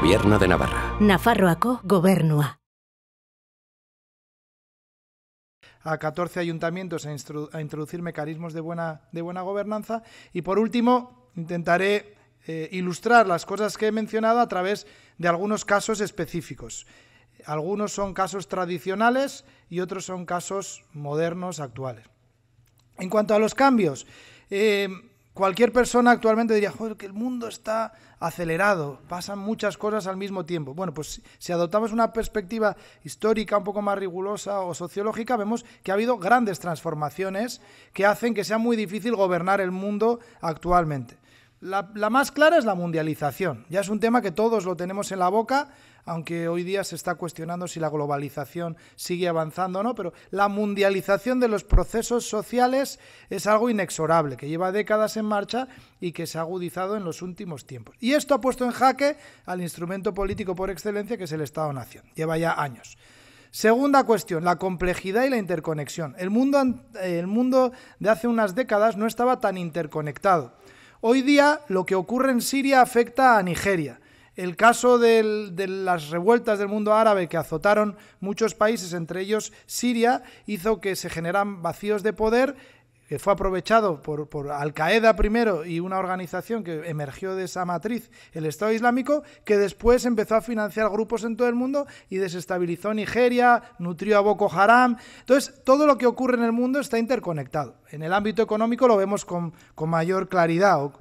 Gobierno de Navarra. Nafarroaco, Gobernua. a 14 ayuntamientos a, introducir mecanismos de buena, gobernanza. Y por último, intentaré eh, ilustrar las cosas que he mencionado a través de algunos casos específicos. Algunos son casos tradicionales y otros son casos modernos, actuales. En cuanto a los cambios, eh, cualquier persona actualmente diría que el mundo está acelerado, pasan muchas cosas al mismo tiempo. Bueno, pues si adoptamos una perspectiva histórica un poco más rigurosa o sociológica, vemos que ha habido grandes transformaciones que hacen que sea muy difícil gobernar el mundo actualmente. La, más clara es la mundialización. Ya es un tema que todos lo tenemos en la boca, aunque hoy día se está cuestionando si la globalización sigue avanzando o no, pero la mundialización de los procesos sociales es algo inexorable, que lleva décadas en marcha y que se ha agudizado en los últimos tiempos. Y esto ha puesto en jaque al instrumento político por excelencia, que es el Estado-Nación. Lleva ya años. Segunda cuestión, la complejidad y la interconexión. El mundo, eh, el mundo de hace unas décadas no estaba tan interconectado. Hoy día lo que ocurre en Siria afecta a Nigeria. El caso de las revueltas del mundo árabe que azotaron muchos países, entre ellos Siria, hizo que se generaran vacíos de poder que fue aprovechado por, Al Qaeda primero y una organización que emergió de esa matriz, el Estado Islámico, que después empezó a financiar grupos en todo el mundo y desestabilizó Nigeria, nutrió a Boko Haram. Entonces, todo lo que ocurre en el mundo está interconectado. En el ámbito económico lo vemos con, con mayor claridad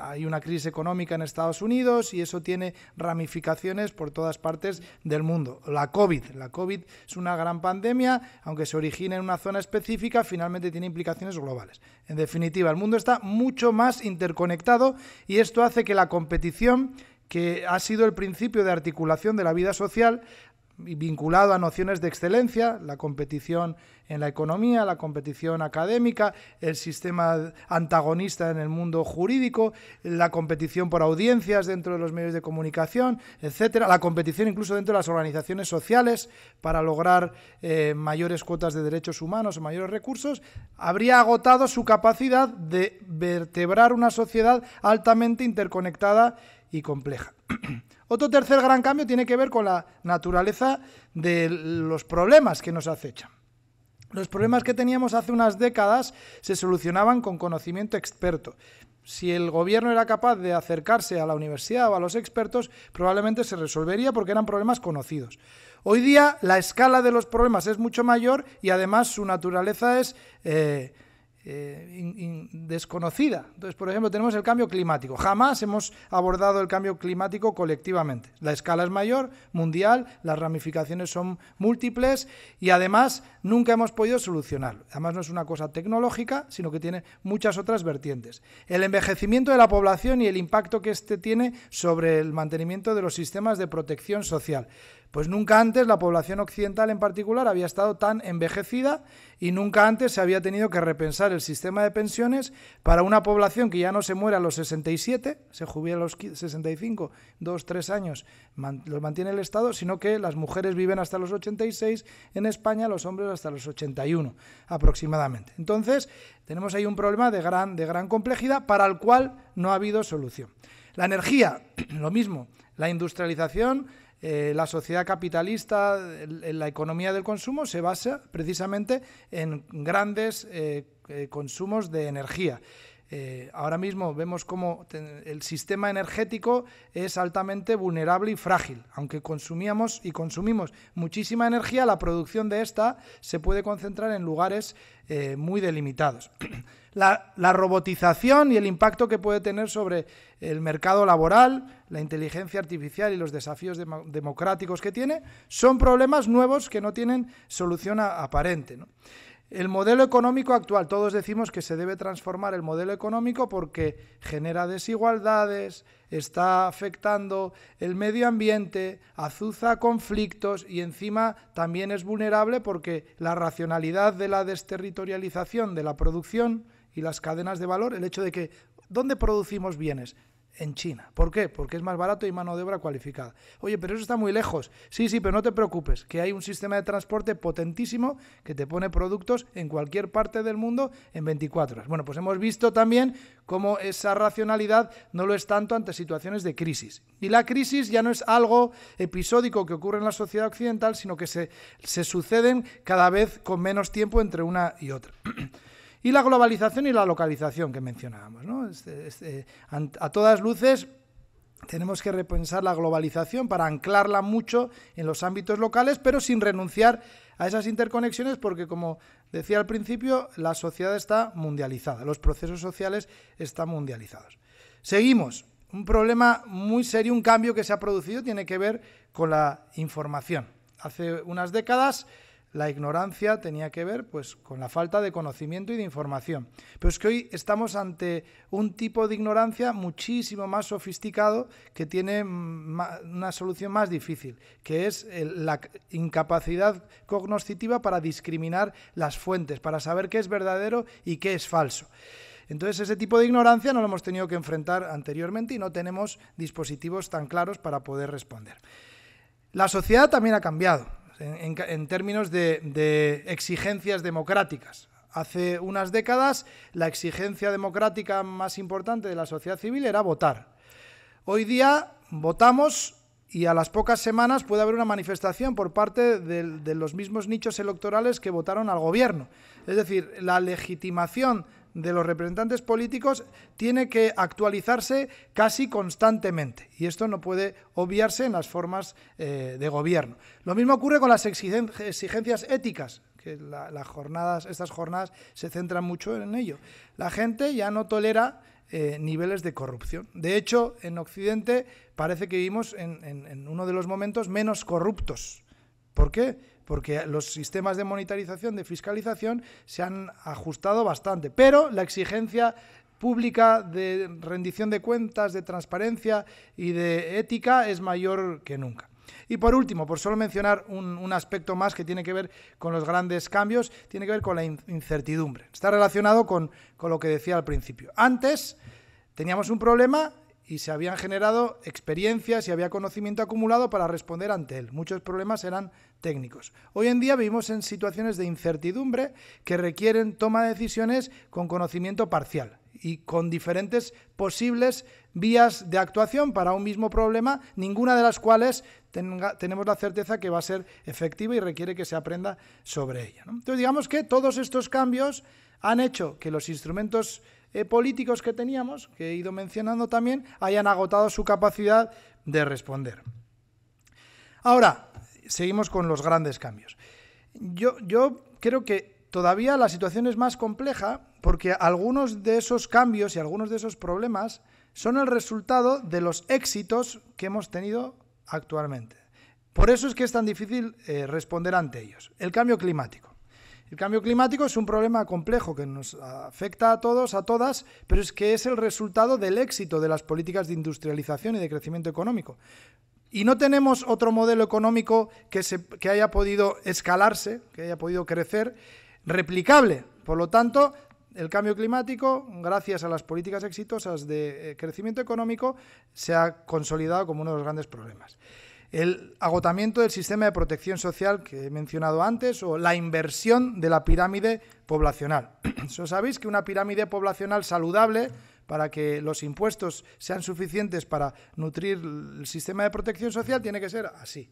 hay una crisis económica en Estados Unidos y eso tiene ramificaciones por todas partes del mundo. La COVID, la COVID es una gran pandemia, aunque se origine en una zona específica, finalmente tiene implicaciones globales. En definitiva, el mundo está mucho más interconectado y esto hace que la competición que ha sido el principio de articulación de la vida social, vinculado a nociones de excelencia, la competición en la economía, la competición académica, el sistema antagonista en el mundo jurídico, la competición por audiencias dentro de los medios de comunicación, etcétera, la competición incluso dentro de las organizaciones sociales para lograr eh, mayores cuotas de derechos humanos o mayores recursos, habría agotado su capacidad de vertebrar una sociedad altamente interconectada y compleja. Otro tercer gran cambio tiene que ver con la naturaleza de los problemas que nos acechan. Los problemas que teníamos hace unas décadas se solucionaban con conocimiento experto. Si el gobierno era capaz de acercarse a la universidad o a los expertos, probablemente se resolvería porque eran problemas conocidos. Hoy día la escala de los problemas es mucho mayor y además su naturaleza es... Eh, eh, desconocida. Entonces, por ejemplo, tenemos el cambio climático. Jamás hemos abordado el cambio climático colectivamente. La escala es mayor, mundial, las ramificaciones son múltiples y además nunca hemos podido solucionarlo. Además no es una cosa tecnológica, sino que tiene muchas otras vertientes. El envejecimiento de la población y el impacto que éste tiene sobre el mantenimiento de los sistemas de protección social. Pues nunca antes la población occidental en particular había estado tan envejecida y nunca antes se había tenido que repensar el sistema de pensiones para una población que ya no se muere a los 67, se jubila a los 65, dos, 3 años, los mantiene el Estado, sino que las mujeres viven hasta los 86 en España, los hombres hasta los 81 aproximadamente. Entonces, tenemos ahí un problema de gran, de gran complejidad para el cual no ha habido solución. La energía, lo mismo, la industrialización eh, la sociedad capitalista, la economía del consumo se basa precisamente en grandes eh, eh, consumos de energía. ahora mismo vemos cómo el sistema energético es altamente vulnerable y frágil. Aunque consumíamos y consumimos muchísima energía, la producción de esta se puede concentrar en lugares muy delimitados. la, robotización y el impacto que puede tener sobre el mercado laboral, la inteligencia artificial y los desafíos democráticos que tiene, son problemas nuevos que no tienen solución aparente. El modelo económico actual, todos decimos que se debe transformar el modelo económico porque genera desigualdades, está afectando el medio ambiente, azuza conflictos y encima también es vulnerable porque la racionalidad de la desterritorialización de la producción y las cadenas de valor el hecho de que, ¿dónde producimos bienes? en China. ¿Por qué? Porque es más barato y mano de obra cualificada. Oye, pero eso está muy lejos. Sí, sí, pero no te preocupes, que hay un sistema de transporte potentísimo que te pone productos en cualquier parte del mundo en 24 horas. Bueno, pues hemos visto también cómo esa racionalidad no lo es tanto ante situaciones de crisis. Y la crisis ya no es algo episódico que ocurre en la sociedad occidental, sino que se, se suceden cada vez con menos tiempo entre una y otra. Y la globalización y la localización que mencionábamos. Este, este, a todas luces, tenemos que repensar la globalización para anclarla mucho en los ámbitos locales, pero sin renunciar a esas interconexiones, porque como decía al principio, la sociedad está mundializada, los procesos sociales están mundializados. Seguimos. Un problema muy serio, un cambio que se ha producido, tiene que ver con la información. Hace unas décadas la ignorancia tenía que ver pues, con la falta de conocimiento y de información. Pero es que hoy estamos ante un tipo de ignorancia muchísimo más sofisticado que tiene una solución más difícil, que es la incapacidad cognoscitiva para discriminar las fuentes, para saber qué es verdadero y qué es falso. Entonces, ese tipo de ignorancia no lo hemos tenido que enfrentar anteriormente y no tenemos dispositivos tan claros para poder responder. La sociedad también ha cambiado en, términos de, exigencias democráticas. Hace unas décadas la exigencia democrática más importante de la sociedad civil era votar. Hoy día votamos y a las pocas semanas puede haber una manifestación por parte de, de, los mismos nichos electorales que votaron al gobierno. Es decir, la legitimación de los representantes políticos tiene que actualizarse casi constantemente y esto no puede obviarse en las formas eh, de gobierno. Lo mismo ocurre con las exigencias éticas, que las jornadas, estas jornadas se centran mucho en ello. La gente ya no tolera eh, niveles de corrupción. De hecho, en Occidente parece que vivimos en, en uno de los momentos menos corruptos. ¿Por qué? porque los sistemas de monetarización, de fiscalización, se han ajustado bastante. Pero la exigencia pública de rendición de cuentas, de transparencia y de ética es mayor que nunca. Y por último, por solo mencionar un, aspecto más que tiene que ver con los grandes cambios, tiene que ver con la incertidumbre. Está relacionado con, con lo que decía al principio. Antes teníamos un problema y se habían generado experiencias y había conocimiento acumulado para responder ante él. Muchos problemas eran técnicos. Hoy en día vivimos en situaciones de incertidumbre que requieren toma de decisiones con conocimiento parcial y con diferentes posibles vías de actuación para un mismo problema, ninguna de las cuales tenemos la certeza que va a ser efectiva y requiere que se aprenda sobre ella. Entonces digamos que todos estos cambios han hecho que los instrumentos eh, políticos que teníamos, que he ido mencionando también, hayan agotado su capacidad de responder. Ahora, seguimos con los grandes cambios. Yo, creo que todavía la situación es más compleja porque algunos de esos cambios y algunos de esos problemas son el resultado de los éxitos que hemos tenido actualmente. Por eso es que es tan difícil eh, responder ante ellos. El cambio climático. El cambio climático es un problema complejo que nos afecta a todos, a todas, pero es que es el resultado del éxito de las políticas de industrialización y de crecimiento económico. Y no tenemos otro modelo económico que, haya podido escalarse, que haya podido crecer, replicable. Por lo tanto, el cambio climático, gracias a las políticas exitosas de eh, crecimiento económico, se ha consolidado como uno de los grandes problemas el agotamiento del sistema de protección social que he mencionado antes o la inversión de la pirámide poblacional. sabéis que una pirámide poblacional saludable para que los impuestos sean suficientes para nutrir el sistema de protección social tiene que ser así.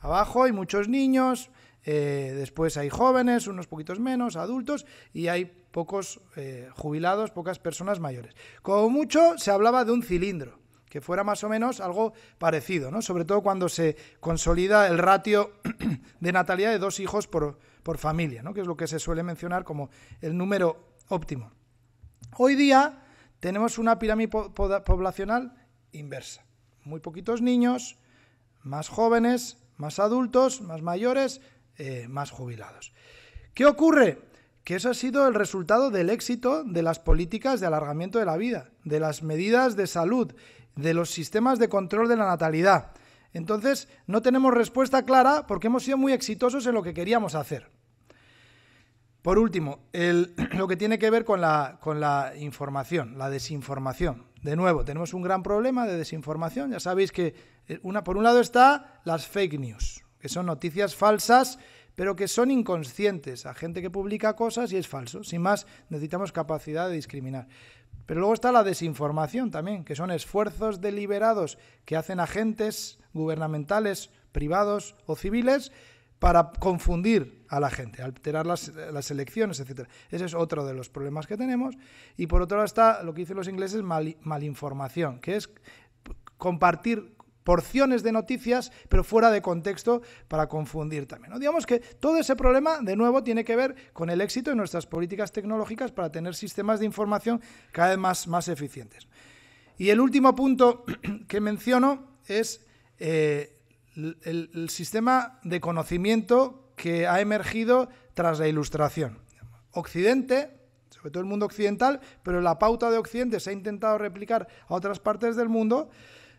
Abajo hay muchos niños, eh, después hay jóvenes, unos poquitos menos, adultos, y hay pocos eh, jubilados, pocas personas mayores. Como mucho se hablaba de un cilindro que fuera más o menos algo parecido, ¿no? Sobre todo cuando se consolida el ratio de natalidad de dos hijos por, familia, ¿no? Que es lo que se suele mencionar como el número óptimo. Hoy día tenemos una pirámide poblacional inversa. Muy poquitos niños, más jóvenes, más adultos, más mayores, eh, más jubilados. ¿Qué ocurre? Que eso ha sido el resultado del éxito de las políticas de alargamiento de la vida, de las medidas de salud de los sistemas de control de la natalidad. Entonces, no tenemos respuesta clara porque hemos sido muy exitosos en lo que queríamos hacer. Por último, el, lo que tiene que ver con la, información, la desinformación. De nuevo, tenemos un gran problema de desinformación. Ya sabéis que eh, una, por un lado está las fake news, que son noticias falsas, pero que son inconscientes a gente que publica cosas y es falso. Sin más, necesitamos capacidad de discriminar. Pero luego está la desinformación también, que son esfuerzos deliberados que hacen agentes gubernamentales, privados o civiles para confundir a la gente, alterar las, elecciones, etc. Ese es otro de los problemas que tenemos. Y por otro lado está lo que dicen los ingleses, malinformación, que es compartir porciones de noticias, pero fuera de contexto para confundir también. Digamos que todo ese problema, de nuevo, tiene que ver con el éxito de nuestras políticas tecnológicas para tener sistemas de información cada vez más, más eficientes. Y el último punto que menciono es eh, el, el sistema de conocimiento que ha emergido tras la ilustración. Occidente, sobre todo el mundo occidental, pero la pauta de Occidente se ha intentado replicar a otras partes del mundo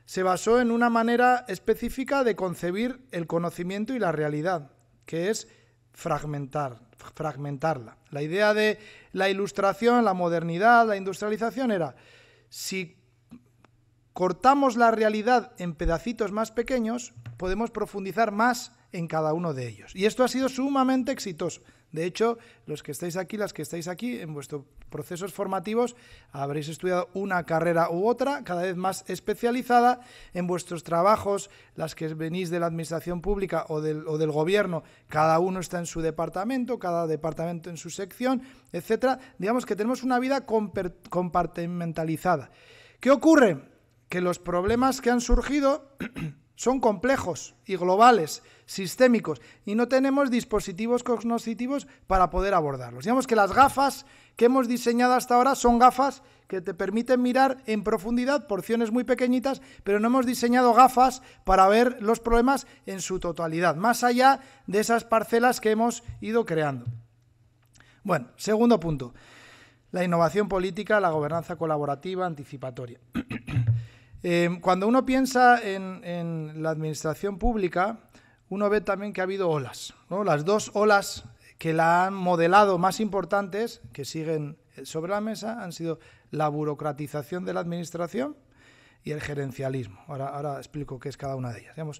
se basó en una manera específica de concebir el conocimiento y la realidad, que es fragmentar, fragmentarla. La idea de la ilustración, la modernidad, la industrialización era, si cortamos la realidad en pedacitos más pequeños, podemos profundizar más en cada uno de ellos. Y esto ha sido sumamente exitoso. De hecho, los que estáis aquí, las que estáis aquí, en vuestros procesos formativos habréis estudiado una carrera u otra, cada vez más especializada. En vuestros trabajos, las que venís de la administración pública o del, gobierno, cada uno está en su departamento, cada departamento en su sección, etc. Digamos que tenemos una vida compartimentalizada. ¿Qué ocurre? Que los problemas que han surgido son complejos y globales, sistémicos, y no tenemos dispositivos cognitivos para poder abordarlos. Digamos que las gafas que hemos diseñado hasta ahora son gafas que te permiten mirar en profundidad porciones muy pequeñitas, pero no hemos diseñado gafas para ver los problemas en su totalidad, más allá de esas parcelas que hemos ido creando. Bueno, segundo punto, la innovación política, la gobernanza colaborativa, anticipatoria. Em, cuando uno piensa en, la administración pública, uno ve también que ha habido olas. Las dos olas que la han modelado más importantes, que siguen sobre la mesa, han sido la burocratización de la administración y el gerencialismo. Ahora, ahora explico qué es cada una de ellas.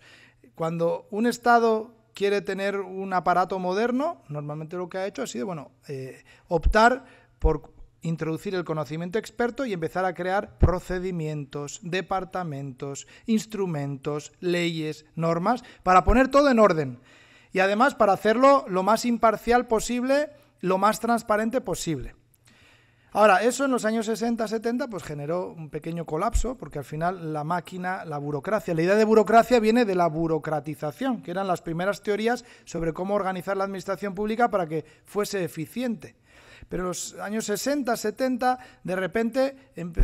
cuando un Estado quiere tener un aparato moderno, normalmente lo que ha hecho ha sido bueno, eh, optar por introducir el conocimiento experto y empezar a crear procedimientos, departamentos, instrumentos, leyes, normas, para poner todo en orden. Y además para hacerlo lo más imparcial posible, lo más transparente posible. Ahora, eso en los años 60-70 pues generó un pequeño colapso, porque al final la máquina, la burocracia, la idea de burocracia viene de la burocratización, que eran las primeras teorías sobre cómo organizar la administración pública para que fuese eficiente. Pero en los años 60, 70, de repente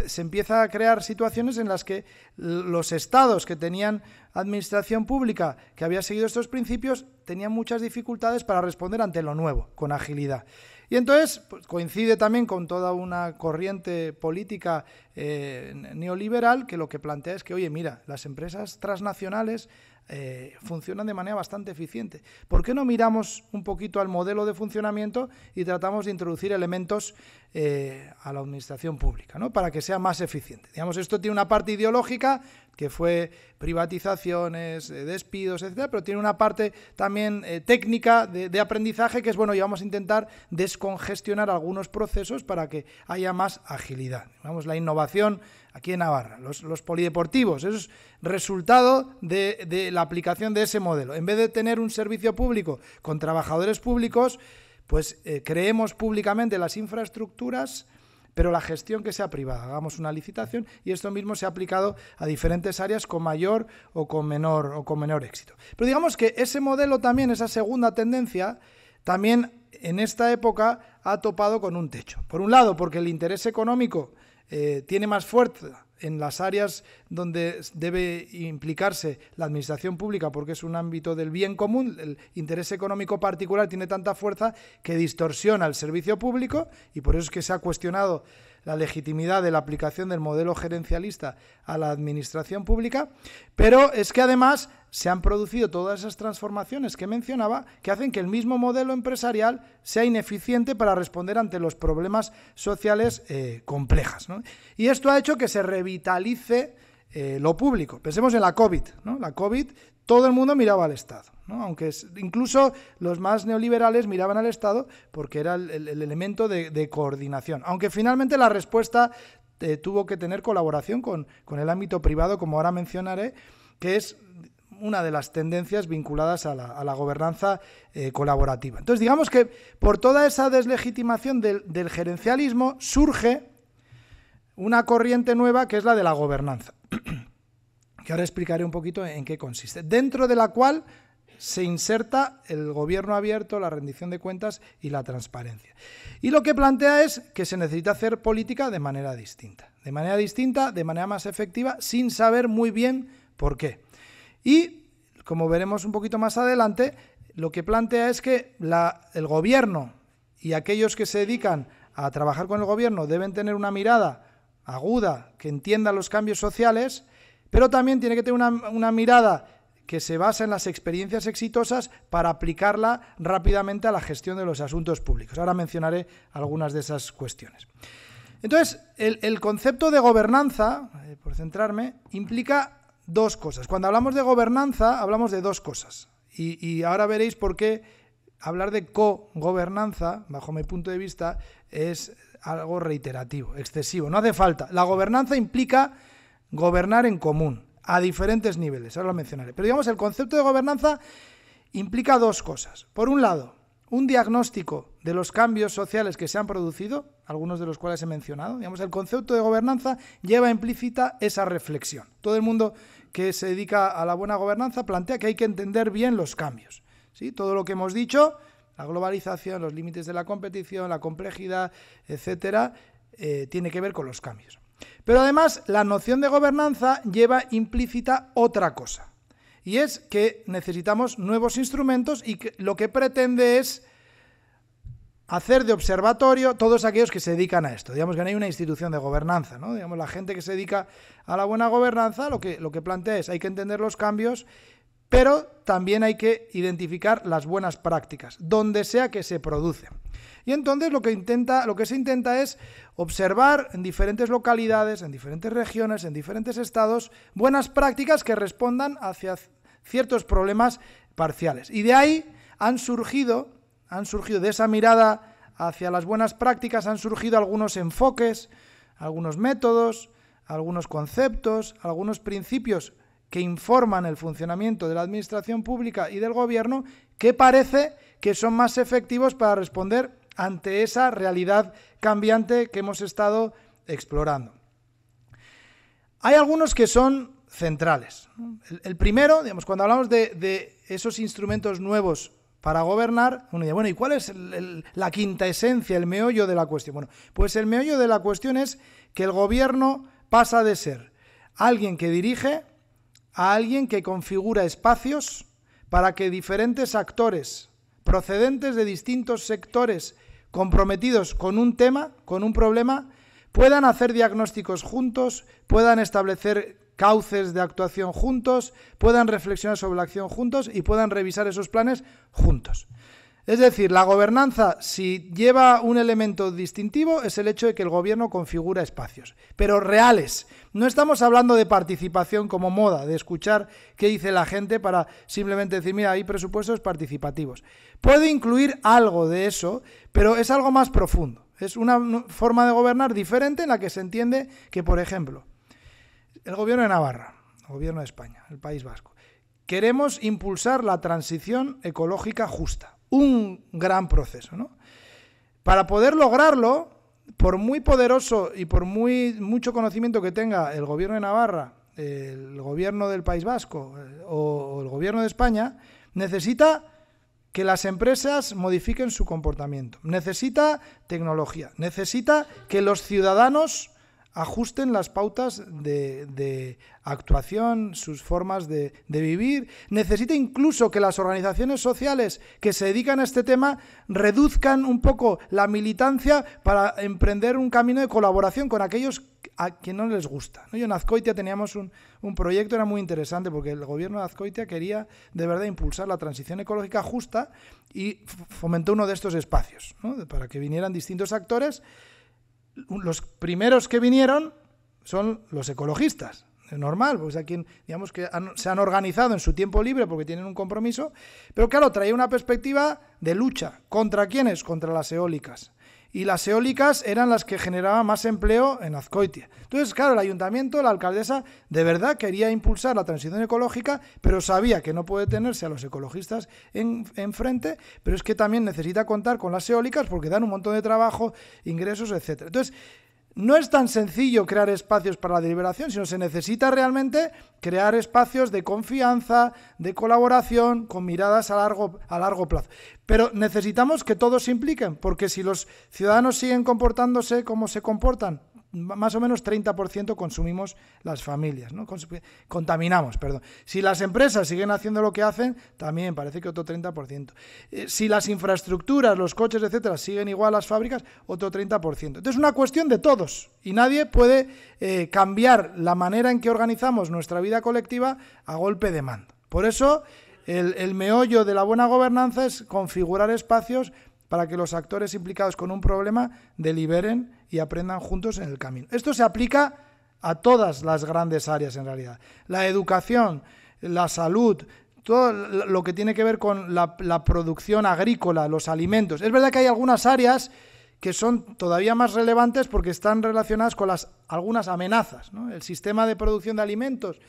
se empieza a crear situaciones en las que los estados que tenían administración pública que había seguido estos principios tenían muchas dificultades para responder ante lo nuevo, con agilidad. Y entonces pues, coincide también con toda una corriente política eh, neoliberal que lo que plantea es que, oye, mira, las empresas transnacionales eh, funcionan de manera bastante eficiente. ¿Por qué no miramos un poquito al modelo de funcionamiento y tratamos de introducir elementos eh, a la administración pública, ¿no? para que sea más eficiente? Digamos, esto tiene una parte ideológica, que fue privatizaciones, eh, despidos, etcétera, pero tiene una parte también eh, técnica de, aprendizaje que es bueno, y vamos a intentar descongestionar algunos procesos para que haya más agilidad. Vamos, la innovación aquí en Navarra, los, polideportivos, eso es resultado de, la aplicación de ese modelo. En vez de tener un servicio público con trabajadores públicos, pues eh, creemos públicamente las infraestructuras pero la gestión que sea privada. Hagamos una licitación y esto mismo se ha aplicado a diferentes áreas con mayor o con menor o con menor éxito. Pero digamos que ese modelo también, esa segunda tendencia, también en esta época ha topado con un techo. Por un lado, porque el interés económico eh, tiene más fuerza en las áreas donde debe implicarse la administración pública, porque es un ámbito del bien común, el interés económico particular tiene tanta fuerza que distorsiona el servicio público y por eso es que se ha cuestionado la legitimidad de la aplicación del modelo gerencialista a la administración pública, pero es que además se han producido todas esas transformaciones que mencionaba que hacen que el mismo modelo empresarial sea ineficiente para responder ante los problemas sociales eh, complejas. Y esto ha hecho que se revitalice eh, lo público. Pensemos en la COVID. La COVID, todo el mundo miraba al Estado. Aunque incluso los más neoliberales miraban al Estado porque era el, elemento de, coordinación. Aunque finalmente la respuesta eh, tuvo que tener colaboración con, el ámbito privado, como ahora mencionaré, que es una de las tendencias vinculadas a la, gobernanza eh, colaborativa. Entonces, digamos que por toda esa deslegitimación del, del, gerencialismo surge una corriente nueva que es la de la gobernanza, que ahora explicaré un poquito en qué consiste, dentro de la cual se inserta el gobierno abierto, la rendición de cuentas y la transparencia. Y lo que plantea es que se necesita hacer política de manera distinta, de manera distinta, de manera más efectiva, sin saber muy bien por qué. Y, como veremos un poquito más adelante, lo que plantea es que el gobierno y aquellos que se dedican a trabajar con el gobierno deben tener una mirada aguda que entienda los cambios sociales, pero también tiene que tener una mirada que se basa en las experiencias exitosas para aplicarla rápidamente a la gestión de los asuntos públicos. Ahora mencionaré algunas de esas cuestiones. Entonces, el, concepto de gobernanza, eh, por centrarme, implica dos cosas. Cuando hablamos de gobernanza, hablamos de dos cosas. Y, y ahora veréis por qué hablar de co-gobernanza, bajo mi punto de vista, es algo reiterativo, excesivo. No hace falta. La gobernanza implica gobernar en común a diferentes niveles, ahora lo mencionaré. Pero digamos, el concepto de gobernanza implica dos cosas. Por un lado, un diagnóstico de los cambios sociales que se han producido, algunos de los cuales he mencionado. Digamos, el concepto de gobernanza lleva implícita esa reflexión. Todo el mundo que se dedica a la buena gobernanza plantea que hay que entender bien los cambios. ¿sí? Todo lo que hemos dicho, la globalización, los límites de la competición, la complejidad, etcétera, eh, tiene que ver con los cambios. Pero además la noción de gobernanza lleva implícita otra cosa. Y es que necesitamos nuevos instrumentos y que lo que pretende es hacer de observatorio todos aquellos que se dedican a esto. Digamos que no hay una institución de gobernanza, ¿no? Digamos, la gente que se dedica a la buena gobernanza lo que, lo que plantea es hay que entender los cambios pero también hay que identificar las buenas prácticas, donde sea que se produce. Y entonces lo que, lo que se intenta es observar en diferentes localidades, en diferentes regiones, en diferentes estados, buenas prácticas que respondan hacia ciertos problemas parciales. Y de ahí han surgido, han surgido de esa mirada hacia las buenas prácticas, han surgido algunos enfoques, algunos métodos, algunos conceptos, algunos principios que informan el funcionamiento de la administración pública y del gobierno que parece que son más efectivos para responder ante esa realidad cambiante que hemos estado explorando. Hay algunos que son centrales. El, primero, digamos, cuando hablamos de, esos instrumentos nuevos para gobernar, uno dice, bueno, ¿y cuál es la quinta esencia, el meollo de la cuestión? Bueno, pues el meollo de la cuestión es que el gobierno pasa de ser alguien que dirige a alguien que configura espacios para que diferentes actores procedentes de distintos sectores comprometidos con un tema, con un problema, puedan hacer diagnósticos juntos, puedan establecer cauces de actuación juntos, puedan reflexionar sobre la acción juntos y puedan revisar esos planes juntos. Es decir, la gobernanza, si lleva un elemento distintivo, es el hecho de que el gobierno configura espacios, pero reales. No estamos hablando de participación como moda, de escuchar qué dice la gente para simplemente decir, mira, hay presupuestos participativos. Puede incluir algo de eso, pero es algo más profundo. Es una forma de gobernar diferente en la que se entiende que, por ejemplo, el gobierno de Navarra, el gobierno de España, el País Vasco, queremos impulsar la transición ecológica justa un gran proceso. ¿no? Para poder lograrlo, por muy poderoso y por muy mucho conocimiento que tenga el gobierno de Navarra, el gobierno del País Vasco eh, o el gobierno de España, necesita que las empresas modifiquen su comportamiento, necesita tecnología, necesita que los ciudadanos ajusten las pautas de, actuación, sus formas de, vivir. Necesita incluso que las organizaciones sociales que se dedican a este tema reduzcan un poco la militancia para emprender un camino de colaboración con aquellos a quienes no les gusta. Yo en Azcoitia teníamos un, proyecto, era muy interesante, porque el gobierno de Azcoitia quería de verdad impulsar la transición ecológica justa y fomentó uno de estos espacios, para que vinieran distintos actores los primeros que vinieron son los ecologistas. Es normal, pues a digamos que se han organizado en su tiempo libre porque tienen un compromiso, pero claro, traía una perspectiva de lucha. ¿Contra quiénes? Contra las eólicas y las eólicas eran las que generaban más empleo en Azcoitia. Entonces, claro, el ayuntamiento, la alcaldesa, de verdad quería impulsar la transición ecológica, pero sabía que no puede tenerse a los ecologistas enfrente, pero es que también necesita contar con las eólicas porque dan un montón de trabajo, ingresos, etcétera. Entonces, no es tan sencillo crear espacios para la deliberación, sino se necesita realmente crear espacios de confianza, de colaboración, con miradas a largo, a largo plazo. Pero necesitamos que todos se impliquen, porque si los ciudadanos siguen comportándose como se comportan, más o menos 30% consumimos las familias, ¿no? contaminamos, perdón. Si las empresas siguen haciendo lo que hacen, también parece que otro 30%. Eh, si las infraestructuras, los coches, etcétera, siguen igual las fábricas, otro 30%. Entonces es una cuestión de todos y nadie puede eh, cambiar la manera en que organizamos nuestra vida colectiva a golpe de mando. Por eso el meollo de la buena gobernanza es configurar espacios para que los actores implicados con un problema deliberen y aprendan juntos en el camino. Esto se aplica a todas las grandes áreas en realidad. La educación, la salud, todo lo que tiene que ver con la, producción agrícola, los alimentos. Es verdad que hay algunas áreas que son todavía más relevantes porque están relacionadas con las, algunas amenazas. El sistema de producción de alimentos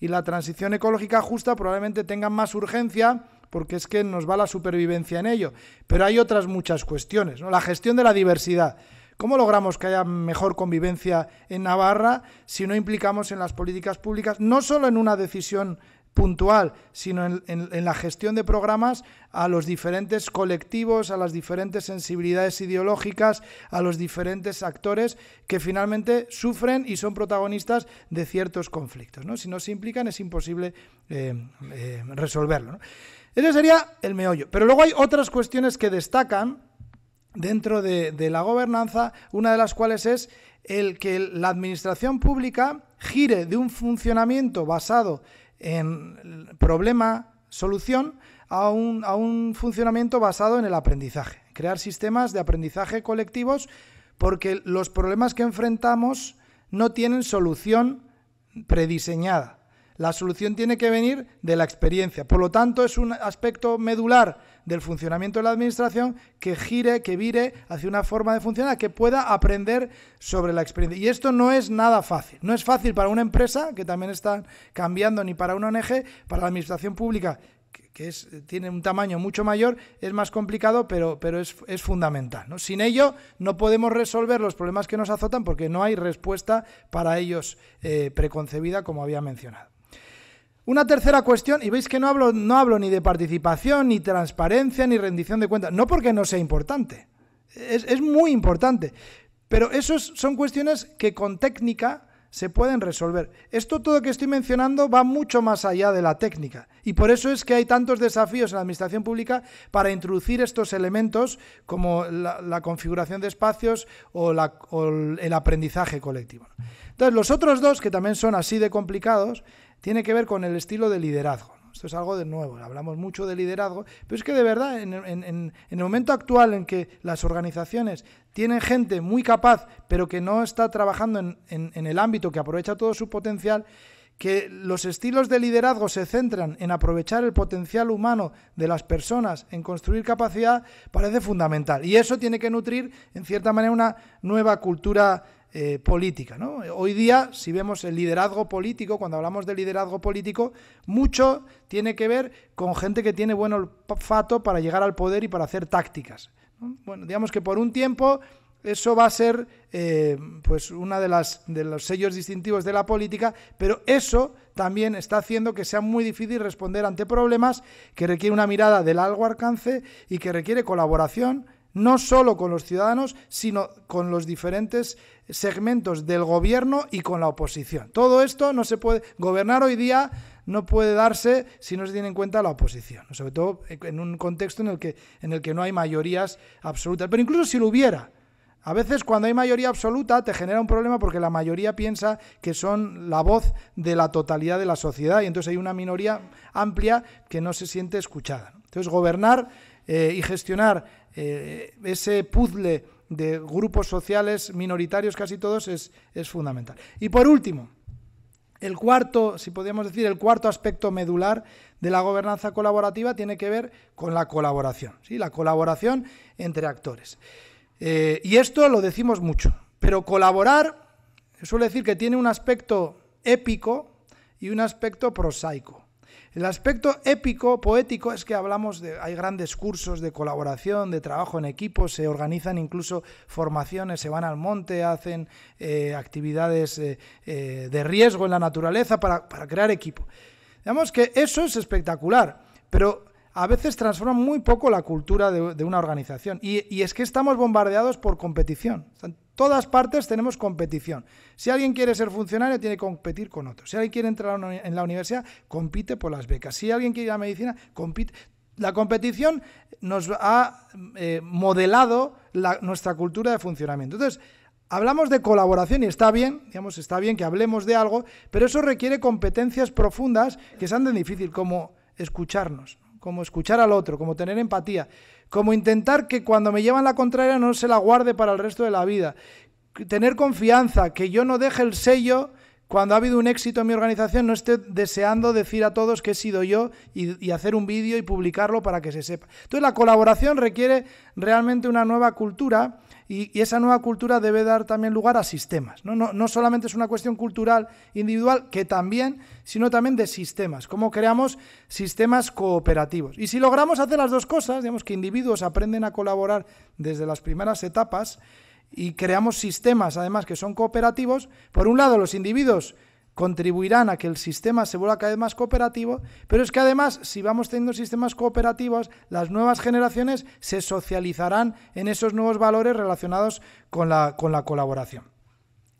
y la transición ecológica justa probablemente tengan más urgencia porque es que nos va la supervivencia en ello. Pero hay otras muchas cuestiones. La gestión de la diversidad. ¿Cómo logramos que haya mejor convivencia en Navarra si no implicamos en las políticas públicas, no solo en una decisión puntual, sino en, la gestión de programas a los diferentes colectivos, a las diferentes sensibilidades ideológicas, a los diferentes actores que finalmente sufren y son protagonistas de ciertos conflictos. Si no se implican es imposible eh, eh, resolverlo. Ese sería el meollo. Pero luego hay otras cuestiones que destacan dentro de, la gobernanza, una de las cuales es el que la administración pública gire de un funcionamiento basado en problema-solución a un, funcionamiento basado en el aprendizaje. Crear sistemas de aprendizaje colectivos porque los problemas que enfrentamos no tienen solución prediseñada. La solución tiene que venir de la experiencia. Por lo tanto, es un aspecto medular del funcionamiento de la administración que gire, que vire hacia una forma de funcionar, que pueda aprender sobre la experiencia. Y esto no es nada fácil. No es fácil para una empresa, que también está cambiando, ni para una ONG, para la administración pública, que tiene un tamaño mucho mayor, es más complicado, pero, es, fundamental. Sin ello no podemos resolver los problemas que nos azotan porque no hay respuesta para ellos eh, preconcebida, como había mencionado. Una tercera cuestión, y veis que no hablo, no hablo ni de participación, ni transparencia, ni rendición de cuentas, no porque no sea importante, es, muy importante, pero esas son cuestiones que con técnica se pueden resolver. Esto todo que estoy mencionando va mucho más allá de la técnica y por eso es que hay tantos desafíos en la administración pública para introducir estos elementos como la, configuración de espacios o, o el aprendizaje colectivo. Entonces, los otros dos, que también son así de complicados, tiene que ver con el estilo de liderazgo. Esto es algo de nuevo, hablamos mucho de liderazgo, pero es que de verdad, en, el momento actual en que las organizaciones tienen gente muy capaz, pero que no está trabajando en el ámbito que aprovecha todo su potencial, que los estilos de liderazgo se centran en aprovechar el potencial humano de las personas, en construir capacidad, parece fundamental. Y eso tiene que nutrir, en cierta manera, una nueva cultura eh, política. Hoy día, si vemos el liderazgo político, cuando hablamos de liderazgo político, mucho tiene que ver con gente que tiene buen olfato para llegar al poder y para hacer tácticas. Bueno, digamos que por un tiempo eso va a ser eh, pues una de las de los sellos distintivos de la política, pero eso también está haciendo que sea muy difícil responder ante problemas que requiere una mirada de largo alcance y que requiere colaboración no solo con los ciudadanos, sino con los diferentes segmentos del gobierno y con la oposición. Todo esto no se puede gobernar hoy día no puede darse si no se tiene en cuenta la oposición, sobre todo en un contexto en el que en el que no hay mayorías absolutas, pero incluso si lo hubiera, a veces cuando hay mayoría absoluta te genera un problema porque la mayoría piensa que son la voz de la totalidad de la sociedad y entonces hay una minoría amplia que no se siente escuchada. Entonces gobernar eh, y gestionar eh, ese puzzle de grupos sociales minoritarios casi todos es, fundamental. Y por último, el cuarto, si podríamos decir, el cuarto aspecto medular de la gobernanza colaborativa tiene que ver con la colaboración, ¿sí? la colaboración entre actores. Eh, y esto lo decimos mucho, pero colaborar suele decir que tiene un aspecto épico y un aspecto prosaico. El aspecto épico, poético, es que hablamos de, hay grandes cursos de colaboración, de trabajo en equipo, se organizan incluso formaciones, se van al monte, hacen eh, actividades eh, eh, de riesgo en la naturaleza para, crear equipo. Digamos que eso es espectacular, pero a veces transforma muy poco la cultura de, una organización. Y, y, es que estamos bombardeados por competición todas partes tenemos competición. Si alguien quiere ser funcionario, tiene que competir con otros. Si alguien quiere entrar en la universidad, compite por las becas. Si alguien quiere ir a medicina, compite. La competición nos ha eh, modelado nuestra cultura de funcionamiento. Entonces, Hablamos de colaboración y está bien, digamos, está bien que hablemos de algo, pero eso requiere competencias profundas que sean de difícil, como escucharnos como escuchar al otro, como tener empatía, como intentar que cuando me llevan la contraria no se la guarde para el resto de la vida, tener confianza, que yo no deje el sello cuando ha habido un éxito en mi organización, no esté deseando decir a todos que he sido yo y, hacer un vídeo y publicarlo para que se sepa. Entonces la colaboración requiere realmente una nueva cultura y, esa nueva cultura debe dar también lugar a sistemas. ¿no? No, no solamente es una cuestión cultural individual, que también, sino también de sistemas, cómo creamos sistemas cooperativos. Y si logramos hacer las dos cosas, digamos que individuos aprenden a colaborar desde las primeras etapas y creamos sistemas, además, que son cooperativos, por un lado los individuos contribuirán a que el sistema se vuelva cada vez más cooperativo, pero es que además, si vamos teniendo sistemas cooperativos, las nuevas generaciones se socializarán en esos nuevos valores relacionados con la, con la colaboración.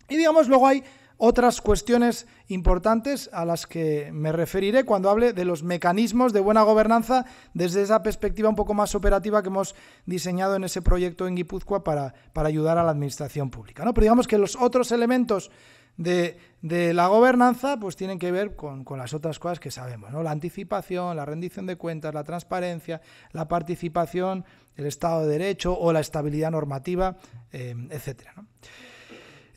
Y digamos, luego hay otras cuestiones importantes a las que me referiré cuando hable de los mecanismos de buena gobernanza desde esa perspectiva un poco más operativa que hemos diseñado en ese proyecto en Guipúzcoa para, ayudar a la administración pública. ¿no? Pero digamos que los otros elementos de, la gobernanza, pues tienen que ver con, las otras cosas que sabemos, ¿no? La anticipación, la rendición de cuentas, la transparencia, la participación, el Estado de Derecho o la estabilidad normativa, etc. Eh, etcétera.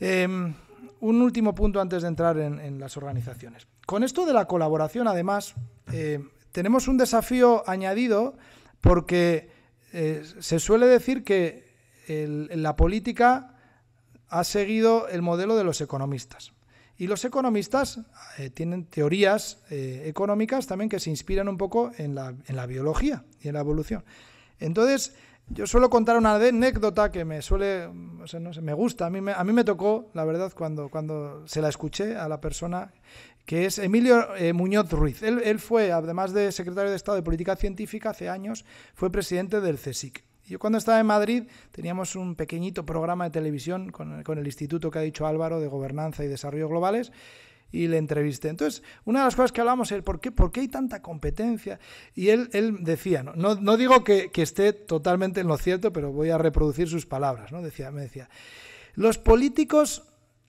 Em, un último punto antes de entrar en, las organizaciones. Con esto de la colaboración, además, eh, tenemos un desafío añadido porque eh, se suele decir que la política ha seguido el modelo de los economistas. Y los economistas eh, tienen teorías eh, económicas también que se inspiran un poco en la, biología y en la evolución. Entonces, yo suelo contar una anécdota que me suele, no sé, me gusta, a mí me, a mí me tocó, la verdad, cuando, cuando se la escuché a la persona, que es Emilio eh, Muñoz Ruiz. Él, él fue, además de secretario de Estado de Política Científica hace años, fue presidente del CSIC. Yo cuando estaba en Madrid teníamos un pequeñito programa de televisión con, el instituto que ha dicho Álvaro de Gobernanza y Desarrollo Globales y le entrevisté. Entonces, una de las cosas que hablábamos es por qué, por hay tanta competencia. Y él, él decía, no, no, digo que, esté totalmente en lo cierto, pero voy a reproducir sus palabras, ¿no? Decía, me decía, los políticos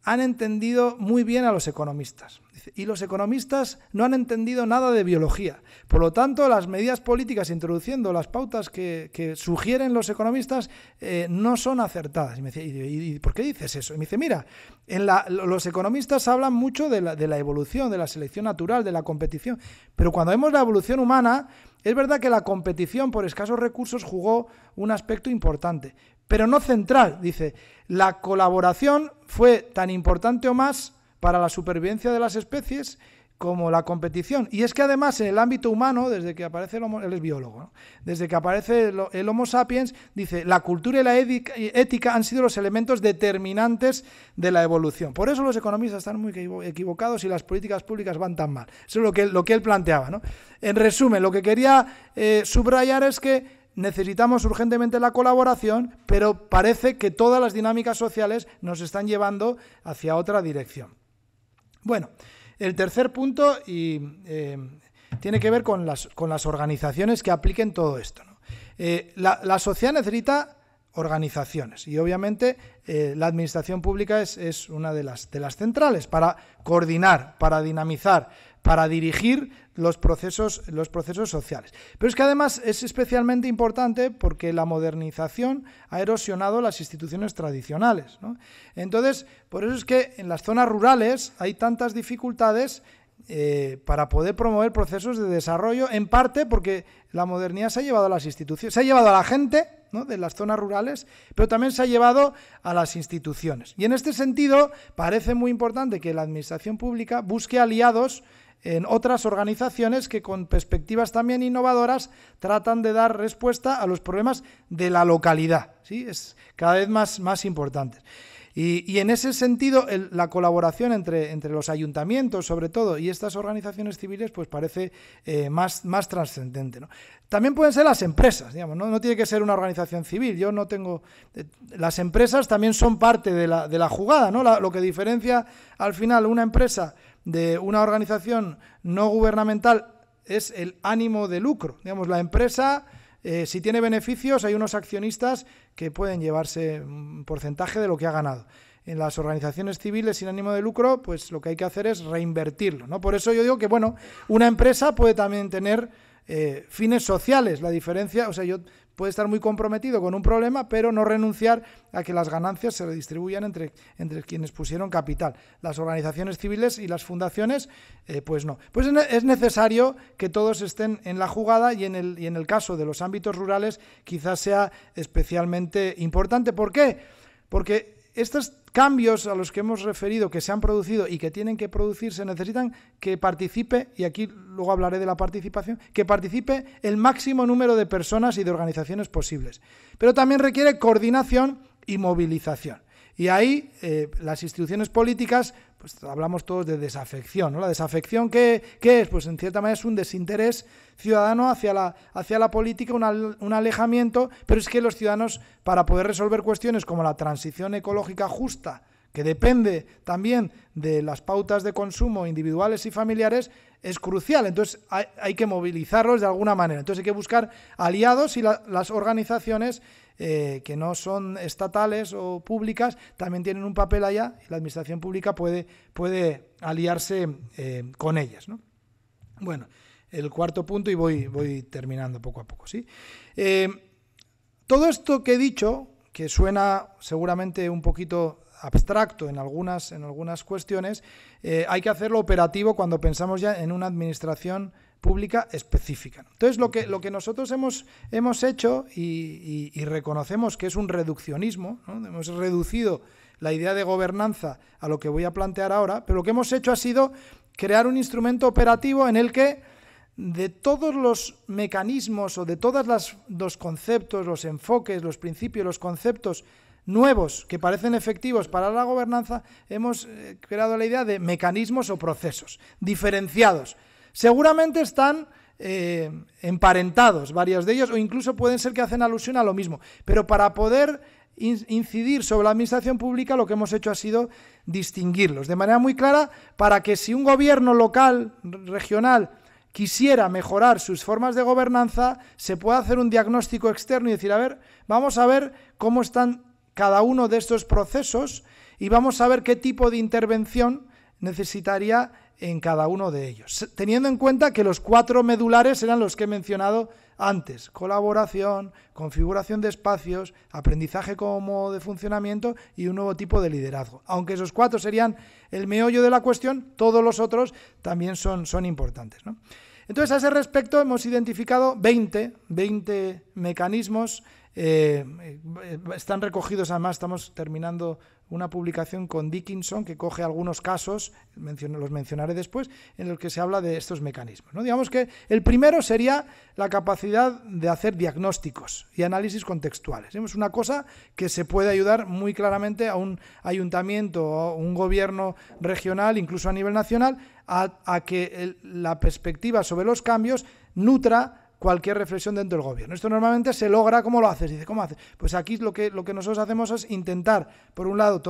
han entendido muy bien a los economistas y los economistas no han entendido nada de biología. Por lo tanto, las medidas políticas introduciendo las pautas que, sugieren los economistas eh, no son acertadas. Y me dice, ¿y, por qué dices eso? Y me dice, mira, en los economistas hablan mucho de la evolución, de la selección natural, de la competición, pero cuando vemos la evolución humana, es verdad que la competición por escasos recursos jugó un aspecto importante, pero no central. Dice, la colaboración fue tan importante o más para la supervivencia de las especies como la competición. Y es que además en el ámbito humano, desde que aparece el homo, él es biólogo, desde que aparece el, Homo sapiens, dice, la cultura y la ética, han sido los elementos determinantes de la evolución. Por eso los economistas están muy equivocados y las políticas públicas van tan mal. Eso es lo que, él planteaba. En resumen, lo que quería eh, subrayar es que necesitamos urgentemente la colaboración, pero parece que todas las dinámicas sociales nos están llevando hacia otra dirección. Bueno, el tercer punto y, eh, tiene que ver con las, con las, organizaciones que apliquen todo esto. Eh, la, sociedad necesita organizaciones y obviamente eh, la administración pública es, es, una de las, de las centrales para coordinar, para dinamizar, para dirigir los procesos, los procesos sociales. Pero es que además es especialmente importante porque la modernización ha erosionado las instituciones tradicionales. Entonces, por eso es que en las zonas rurales hay tantas dificultades eh, para poder promover procesos de desarrollo, en parte porque la modernidad se ha llevado a las instituciones, se ha llevado a la gente ¿no? de las zonas rurales, pero también se ha llevado a las instituciones. Y en este sentido, parece muy importante que la administración pública busque aliados en otras organizaciones que con perspectivas también innovadoras tratan de dar respuesta a los problemas de la localidad. ¿sí? Es cada vez más, más importante. Y, en ese sentido, la colaboración entre, entre los ayuntamientos, sobre todo, y estas organizaciones civiles, pues parece eh, más, más trascendente. ¿no? También pueden ser las empresas, digamos, ¿no? tiene que ser una organización civil. Yo no tengo. Eh, las empresas también son parte de la, jugada, ¿no? lo que diferencia al final una empresa de una organización no gubernamental es el ánimo de lucro. Digamos, la empresa, eh, si tiene beneficios, hay unos accionistas que pueden llevarse un porcentaje de lo que ha ganado. En las organizaciones civiles sin ánimo de lucro, pues lo que hay que hacer es reinvertirlo. ¿no? Por eso yo digo que, bueno, una empresa puede también tener eh, fines sociales. La diferencia, o sea, yo puede estar muy comprometido con un problema, pero no renunciar a que las ganancias se redistribuyan entre, entre quienes pusieron capital. Las organizaciones civiles y las fundaciones, eh, pues no. Pues es necesario que todos estén en la jugada y en, el, y en el caso de los ámbitos rurales quizás sea especialmente importante. ¿Por qué? Porque estas cambios a los que hemos referido que se han producido y que tienen que producirse necesitan que participe, y aquí luego hablaré de la participación, que participe el máximo número de personas y de organizaciones posibles. Pero también requiere coordinación y movilización. Y ahí eh, las instituciones políticas pues, hablamos todos de desafección. ¿no? La desafección, ¿qué, es? Pues en cierta manera es un desinterés ciudadano hacia la, hacia la política, un, alejamiento, pero es que los ciudadanos, para poder resolver cuestiones como la transición ecológica justa, que depende también de las pautas de consumo individuales y familiares, es crucial. Entonces hay, que movilizarlos de alguna manera. Entonces hay que buscar aliados y las organizaciones eh, que no son estatales o públicas también tienen un papel allá y la administración pública puede, puede aliarse eh, con ellas. Bueno, el cuarto punto y voy, voy terminando poco a poco. ¿sí? Eh, todo esto que he dicho, que suena seguramente un poquito abstracto en algunas, en algunas cuestiones, hay que hacerlo operativo cuando pensamos ya en una administración pública específica. Entonces, lo que, lo que nosotros hemos, hemos hecho y, reconocemos que es un reduccionismo, hemos reducido la idea de gobernanza a lo que voy a plantear ahora, pero lo que hemos hecho ha sido crear un instrumento operativo en el que de todos los mecanismos o de todos los conceptos, los enfoques, los principios, los conceptos nuevos que parecen efectivos para la gobernanza, hemos eh, creado la idea de mecanismos o procesos diferenciados Seguramente están eh, emparentados varios de ellos o incluso pueden ser que hacen alusión a lo mismo. Pero para poder incidir sobre la administración pública lo que hemos hecho ha sido distinguirlos de manera muy clara para que si un gobierno local, regional, quisiera mejorar sus formas de gobernanza, se pueda hacer un diagnóstico externo y decir, a ver, vamos a ver cómo están cada uno de estos procesos y vamos a ver qué tipo de intervención necesitaría en cada uno de ellos, teniendo en cuenta que los cuatro medulares eran los que he mencionado antes, colaboración, configuración de espacios, aprendizaje como de funcionamiento y un nuevo tipo de liderazgo. Aunque esos cuatro serían el meollo de la cuestión, todos los otros también son, son importantes. Entonces, a ese respecto hemos identificado 20, 20 mecanismos eh, eh, están recogidos, además, estamos terminando una publicación con Dickinson que coge algunos casos, los mencionaré después, en los que se habla de estos mecanismos. ¿no? Digamos que el primero sería la capacidad de hacer diagnósticos y análisis contextuales. Es una cosa que se puede ayudar muy claramente a un ayuntamiento o un gobierno regional, incluso a nivel nacional, a, que la perspectiva sobre los cambios nutra cualquier reflexión dentro del gobierno. Esto normalmente se logra, ¿cómo lo haces? Dice, ¿cómo haces? Pues aquí lo que, lo que nosotros hacemos es intentar, por un lado,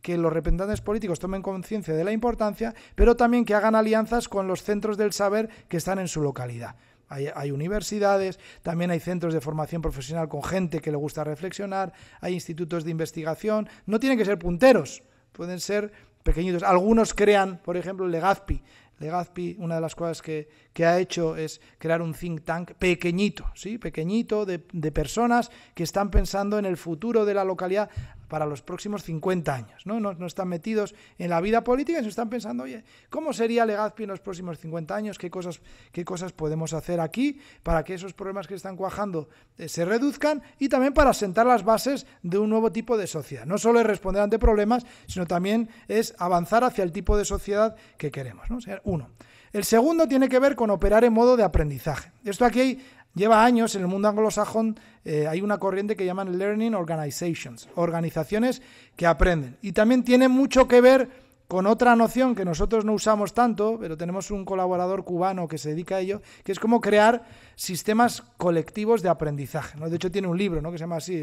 que los representantes políticos tomen conciencia de la importancia, pero también que hagan alianzas con los centros del saber que están en su localidad. Hay, hay, universidades, también hay centros de formación profesional con gente que le gusta reflexionar, hay institutos de investigación. No tienen que ser punteros, pueden ser pequeñitos. Algunos crean, por ejemplo, el Legazpi, Legazpi, una de las cosas que, ha hecho es crear un think tank pequeñito, ¿sí? pequeñito de, de, personas que están pensando en el futuro de la localidad para los próximos 50 años. ¿no? No, están metidos en la vida política y se están pensando, oye, ¿cómo sería Legazpi en los próximos 50 años? ¿Qué cosas, qué cosas podemos hacer aquí para que esos problemas que están cuajando eh, se reduzcan y también para sentar las bases de un nuevo tipo de sociedad? No solo es responder ante problemas, sino también es avanzar hacia el tipo de sociedad que queremos. ¿no? uno. El segundo tiene que ver con operar en modo de aprendizaje. Esto aquí hay Lleva años en el mundo anglosajón, eh, hay una corriente que llaman Learning Organizations, organizaciones que aprenden. Y también tiene mucho que ver con otra noción que nosotros no usamos tanto, pero tenemos un colaborador cubano que se dedica a ello, que es como crear sistemas colectivos de aprendizaje. ¿no? De hecho, tiene un libro ¿no? que se llama así,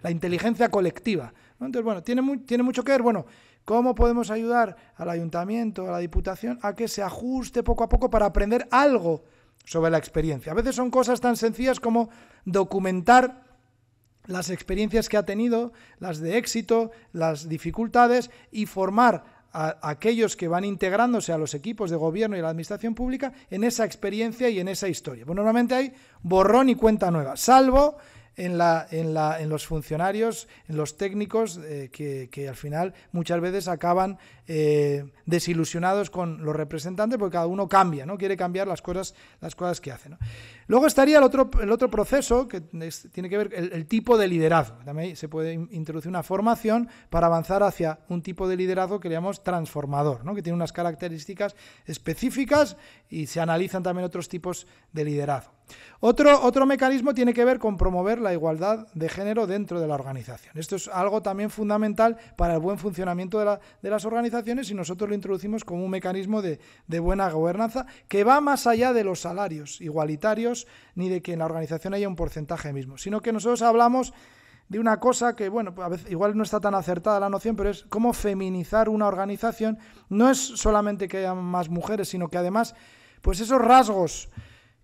La inteligencia colectiva. Entonces, bueno, tiene, tiene mucho que ver. Bueno, ¿cómo podemos ayudar al ayuntamiento, a la diputación, a que se ajuste poco a poco para aprender algo? sobre la experiencia. A veces son cosas tan sencillas como documentar las experiencias que ha tenido, las de éxito, las dificultades y formar a aquellos que van integrándose a los equipos de gobierno y a la administración pública en esa experiencia y en esa historia. Bueno, pues normalmente hay borrón y cuenta nueva, salvo en, la, en, la, en los funcionarios, en los técnicos, eh, que, que, al final muchas veces acaban eh, desilusionados con los representantes, porque cada uno cambia, ¿no? Quiere cambiar las cosas, las cosas que hace. Luego estaría el otro, el otro proceso que tiene que ver el, el tipo de liderazgo. También se puede introducir una formación para avanzar hacia un tipo de liderazgo que llamamos transformador, que tiene unas características específicas y se analizan también otros tipos de liderazgo. Otro, otro mecanismo tiene que ver con promover la igualdad de género dentro de la organización. Esto es algo también fundamental para el buen funcionamiento de las organizaciones y nosotros lo introducimos como un mecanismo de, de, buena gobernanza que va más allá de los salarios igualitarios ni de que en la organización haya un porcentaje mismo, sino que nosotros hablamos de una cosa que, bueno, pues a veces, igual no está tan acertada la noción, pero es cómo feminizar una organización. No es solamente que haya más mujeres, sino que además, pues esos rasgos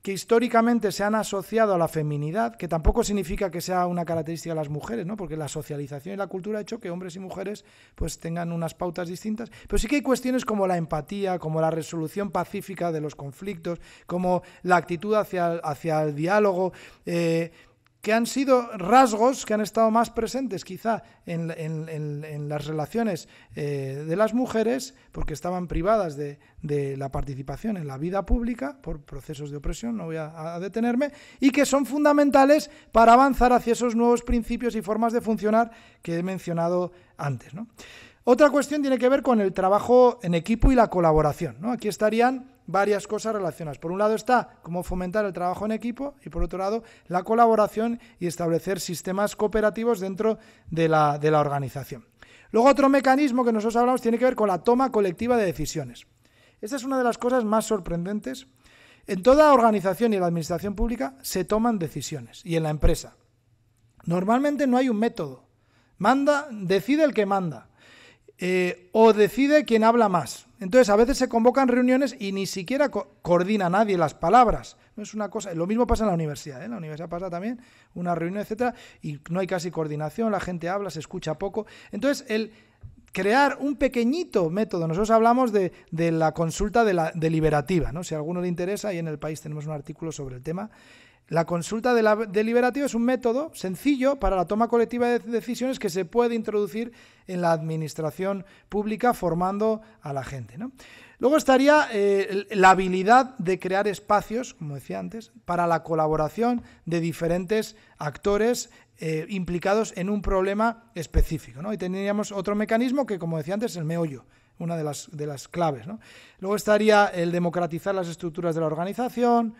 que históricamente se han asociado a la feminidad, que tampoco significa que sea una característica de las mujeres, ¿no? porque la socialización y la cultura ha hecho que hombres y mujeres pues, tengan unas pautas distintas, pero sí que hay cuestiones como la empatía, como la resolución pacífica de los conflictos, como la actitud hacia, hacia el diálogo. Eh, que han sido rasgos que han estado más presentes quizá en, las relaciones eh, de las mujeres, porque estaban privadas de, la participación en la vida pública por procesos de opresión, no voy a, detenerme, y que son fundamentales para avanzar hacia esos nuevos principios y formas de funcionar que he mencionado antes. Otra cuestión tiene que ver con el trabajo en equipo y la colaboración. Aquí estarían varias cosas relacionadas. Por un lado está cómo fomentar el trabajo en equipo y por otro lado la colaboración y establecer sistemas cooperativos dentro de la, organización. Luego otro mecanismo que nosotros hablamos tiene que ver con la toma colectiva de decisiones. Esta es una de las cosas más sorprendentes. En toda organización y en la administración pública se toman decisiones y en la empresa. Normalmente no hay un método. Manda, decide el que manda. Eh, o decide quién habla más. Entonces, a veces se convocan reuniones y ni siquiera coordina nadie las palabras. es una cosa. Lo mismo pasa en la universidad. ¿eh? En la universidad pasa también una reunión, etcétera, y no hay casi coordinación. La gente habla, se escucha poco. Entonces, el crear un pequeñito método. Nosotros hablamos de, la consulta de la deliberativa, ¿no? Si a alguno le interesa, y en el país tenemos un artículo sobre el tema. La consulta deliberativa es un método sencillo para la toma colectiva de decisiones que se puede introducir en la administración pública formando a la gente. ¿no? Luego estaría eh, la habilidad de crear espacios, como decía antes, para la colaboración de diferentes actores eh, implicados en un problema específico. ¿no? Y tendríamos otro mecanismo que, como decía antes, es el meollo, una de las, de las claves. Luego estaría el democratizar las estructuras de la organización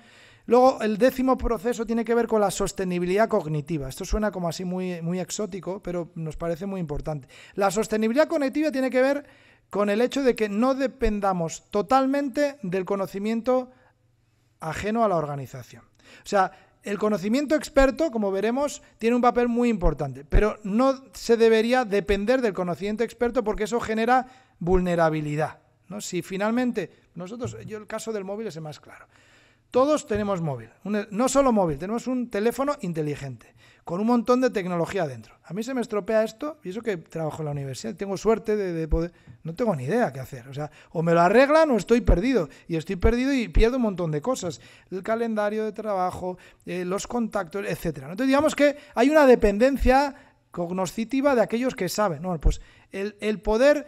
Luego, el décimo proceso tiene que ver con la sostenibilidad cognitiva. Esto suena como así muy, muy exótico, pero nos parece muy importante. La sostenibilidad cognitiva tiene que ver con el hecho de que no dependamos totalmente del conocimiento ajeno a la organización. O sea, el conocimiento experto, como veremos, tiene un papel muy importante, pero no se debería depender del conocimiento experto porque eso genera vulnerabilidad. ¿no? Si finalmente, nosotros, yo el caso del móvil es el más claro. Todos tenemos móvil, e- no solo móvil, tenemos un teléfono inteligente, con un montón de tecnología dentro. A mí se me estropea esto, y eso que trabajo en la universidad, tengo suerte de, poder, no tengo ni idea qué hacer. O sea, o me lo arreglan o estoy perdido, y estoy perdido y pierdo un montón de cosas. El calendario de trabajo, eh, los contactos, etc. Entonces digamos que hay una dependencia cognoscitiva de aquellos que saben. No, pues el poder,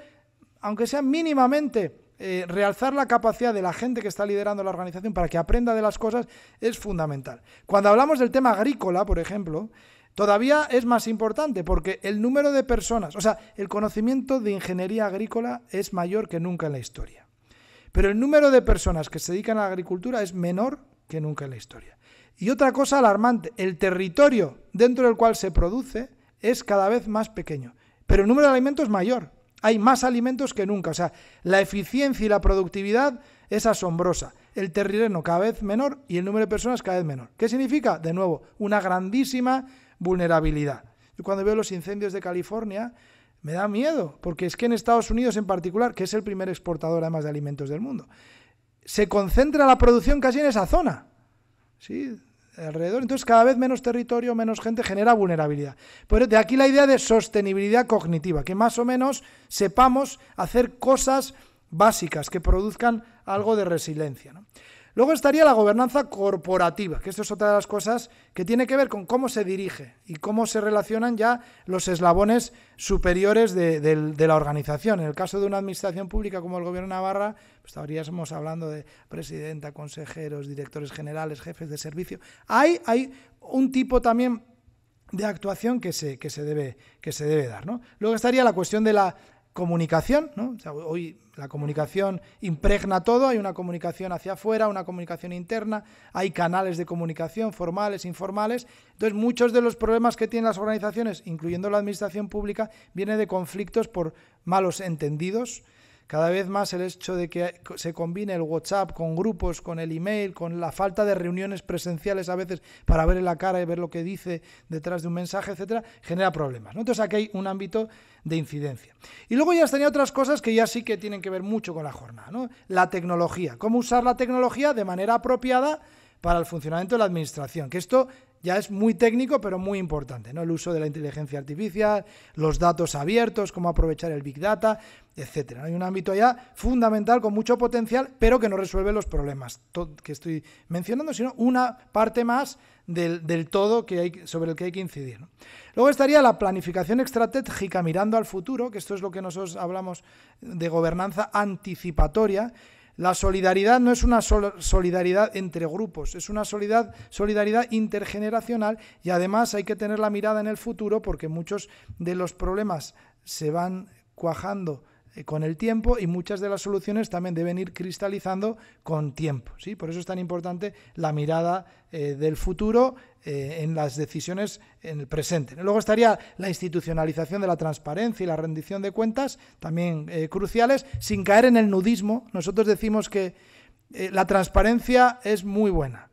aunque sea mínimamente eh, realzar la capacidad de la gente que está liderando la organización para que aprenda de las cosas es fundamental. Cuando hablamos del tema agrícola, por ejemplo, todavía es más importante porque el número de personas, o sea, el conocimiento de ingeniería agrícola es mayor que nunca en la historia. Pero el número de personas que se dedican a la agricultura es menor que nunca en la historia. Y otra cosa alarmante, el territorio dentro del cual se produce es cada vez más pequeño, pero el número de alimentos es mayor hay más alimentos que nunca. O sea, la eficiencia y la productividad es asombrosa. El terreno cada vez menor y el número de personas cada vez menor. ¿Qué significa? De nuevo, una grandísima vulnerabilidad. Yo cuando veo los incendios de California me da miedo, porque es que en Estados Unidos en particular, que es el primer exportador además de alimentos del mundo, se concentra la producción casi en esa zona. Sí, alrededor. Entonces, cada vez menos territorio, menos gente genera vulnerabilidad. Pero de aquí la idea de sostenibilidad cognitiva, que más o menos sepamos hacer cosas básicas que produzcan algo de resiliencia. Luego estaría la gobernanza corporativa, que esto es otra de las cosas que tiene que ver con cómo se dirige y cómo se relacionan ya los eslabones superiores de, la organización. En el caso de una administración pública como el Gobierno de Navarra, pues estaríamos hablando de presidenta, consejeros, directores generales, jefes de servicio. Hay, un tipo también de actuación que se, debe, dar. Luego estaría la cuestión de la comunicación, ¿no? hoy la comunicación impregna todo, hay una comunicación hacia afuera, una comunicación interna, hay canales de comunicación formales, informales. Entonces, muchos de los problemas que tienen las organizaciones, incluyendo la administración pública, vienen de conflictos por malos entendidos, cada vez más el hecho de que se combine el WhatsApp con grupos, con el email, con la falta de reuniones presenciales a veces para en la cara y ver lo que dice detrás de un mensaje, etcétera, genera problemas. Entonces aquí hay un ámbito de incidencia. Y luego ya tenía otras cosas que ya sí que tienen que ver mucho con la jornada. La tecnología. Cómo usar la tecnología de manera apropiada para el funcionamiento de la administración. Que esto ya es muy técnico, pero muy importante, ¿no? El uso de la inteligencia artificial, los datos abiertos, cómo aprovechar el Big Data, etcétera. Hay un ámbito ya fundamental con mucho potencial, pero que no resuelve los problemas que estoy mencionando, sino una parte más del, todo que hay, sobre el que hay que incidir. Luego estaría la planificación estratégica mirando al futuro, que esto es lo que nosotros hablamos de gobernanza anticipatoria, la solidaridad no es una solidaridad entre grupos, es una solidaridad intergeneracional y además hay que tener la mirada en el futuro porque muchos de los problemas se van cuajando eh, con el tiempo y muchas de las soluciones también deben ir cristalizando con tiempo. ¿sí? Por eso es tan importante la mirada eh, del futuro eh, en las decisiones en el presente. Luego estaría la institucionalización de la transparencia y la rendición de cuentas, también cruciales, sin caer en el nudismo. Nosotros decimos que la transparencia es muy buena,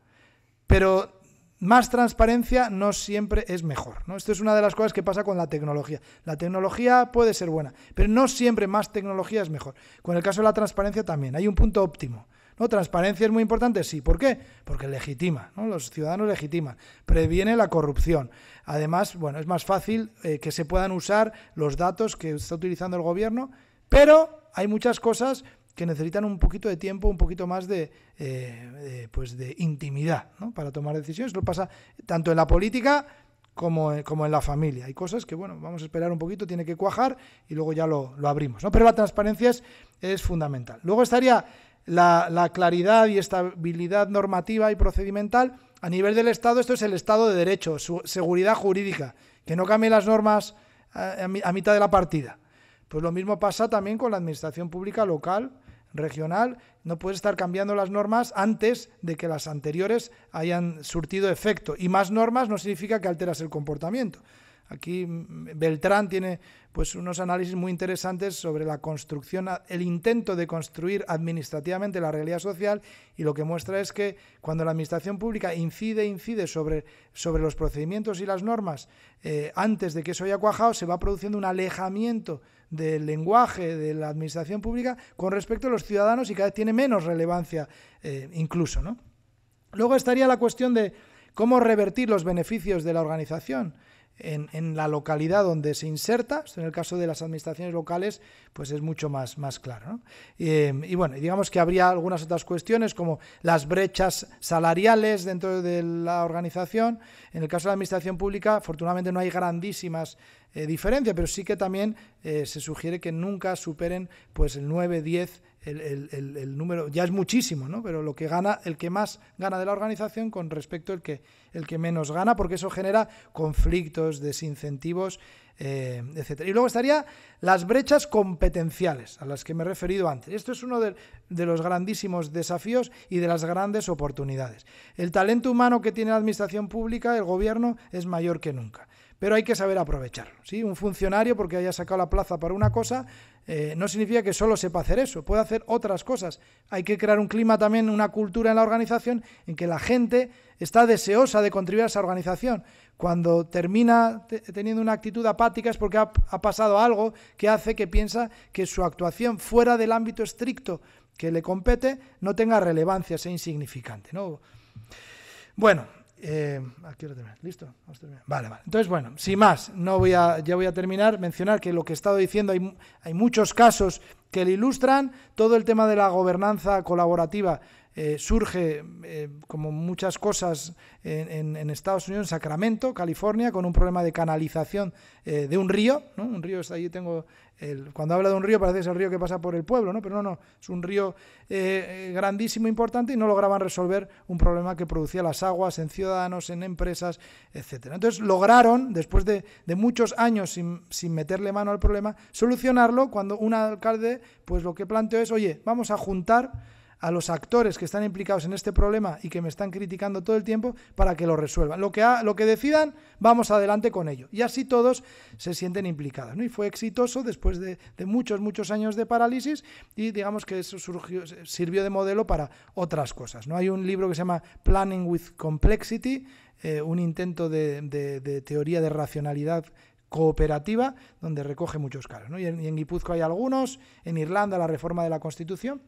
pero más transparencia no siempre es mejor. ¿no? Esto es una de las cosas que pasa con la tecnología. La tecnología puede ser buena, pero no siempre más tecnología es mejor. Con el caso de la transparencia también, hay un punto óptimo. ¿no? Transparencia es muy importante, sí. ¿Por qué? Porque legitima, los ciudadanos legitiman, previene la corrupción. Además, bueno, es más fácil eh, que se puedan usar los datos que está utilizando el gobierno, pero hay muchas cosas que necesitan un poquito de tiempo, un poquito más de, eh, pues de intimidad para tomar decisiones. Lo pasa tanto en la política como en, como en la familia. Hay cosas que, bueno, vamos a esperar un poquito, tiene que cuajar y luego ya lo, abrimos. ¿no? Pero la transparencia es, fundamental. Luego estaría la, claridad y estabilidad normativa y procedimental. A nivel del Estado, esto es el Estado de Derecho, su seguridad jurídica, que no cambie las normas eh, a mitad de la partida. Pues lo mismo pasa también con la administración pública local regional, no puedes estar cambiando las normas antes de que las anteriores hayan surtido efecto. Y más normas no significa que alteras el comportamiento. Aquí mm, Beltrán tiene pues unos análisis muy interesantes sobre la construcción, el intento de construir administrativamente la realidad social y lo que muestra es que cuando la administración pública incide, incide sobre, sobre los procedimientos y las normas eh, antes de que eso haya cuajado, se va produciendo un alejamiento del lenguaje de la administración pública con respecto a los ciudadanos y cada vez tiene menos relevancia eh, incluso. ¿no? Luego estaría la cuestión de cómo revertir los beneficios de la organización en, la localidad donde se inserta, pues, en el caso de las administraciones locales, pues es mucho más, más claro. Eh, y bueno, digamos que habría algunas otras cuestiones como las brechas salariales dentro de la organización. En el caso de la administración pública, afortunadamente no hay grandísimas eh, diferencias, pero sí que también eh, se sugiere que nunca superen pues el 9, 10 el, número, ya es muchísimo, ¿no? Pero lo que gana, el que más gana de la organización con respecto al que, el que menos gana, porque eso genera conflictos, desincentivos, eh, etc. Y luego estaría las brechas competenciales, a las que me he referido antes. Esto es uno de, de los grandísimos desafíos y de las grandes oportunidades. El talento humano que tiene la administración pública, el gobierno, es mayor que nunca pero hay que saber aprovecharlo. ¿sí? Un funcionario, porque haya sacado la plaza para una cosa, eh, no significa que solo sepa hacer eso, puede hacer otras cosas. Hay que crear un clima también, una cultura en la organización en que la gente está deseosa de contribuir a esa organización. Cuando termina teniendo una actitud apática es porque ha, ha pasado algo que hace que piensa que su actuación fuera del ámbito estricto que le compete no tenga relevancia, sea insignificante. ¿no? Bueno, eh, ¿Listo? Vale, vale. Entonces, bueno, sin más, no voy a, ya voy a terminar. Mencionar que lo que he estado diciendo, hay, hay muchos casos que le ilustran todo el tema de la gobernanza colaborativa eh, surge, eh, como muchas cosas en, Estados Unidos, en Sacramento, California, con un problema de canalización eh, de un río. Un río, allí tengo. cuando habla de un río, parece que es el río que pasa por el pueblo, ¿no? pero no, no. Es un río grandísimo, importante, y no lograban resolver un problema que producía las aguas en ciudadanos, en empresas, etc. Entonces lograron, después de, muchos años sin, sin meterle mano al problema, solucionarlo cuando un alcalde, pues lo que planteó es: oye, vamos a juntar a los actores que están implicados en este problema y que me están criticando todo el tiempo para que lo resuelvan. Lo que, lo que decidan, vamos adelante con ello. Y así todos se sienten implicados. ¿no? Y fue exitoso después de, muchos, muchos años de parálisis y digamos que eso surgió, sirvió de modelo para otras cosas. ¿no? Hay un libro que se llama Planning with Complexity, eh, un intento de, teoría de racionalidad cooperativa donde recoge muchos casos. Y, en, Guipuzco hay algunos, en Irlanda la reforma de la Constitución.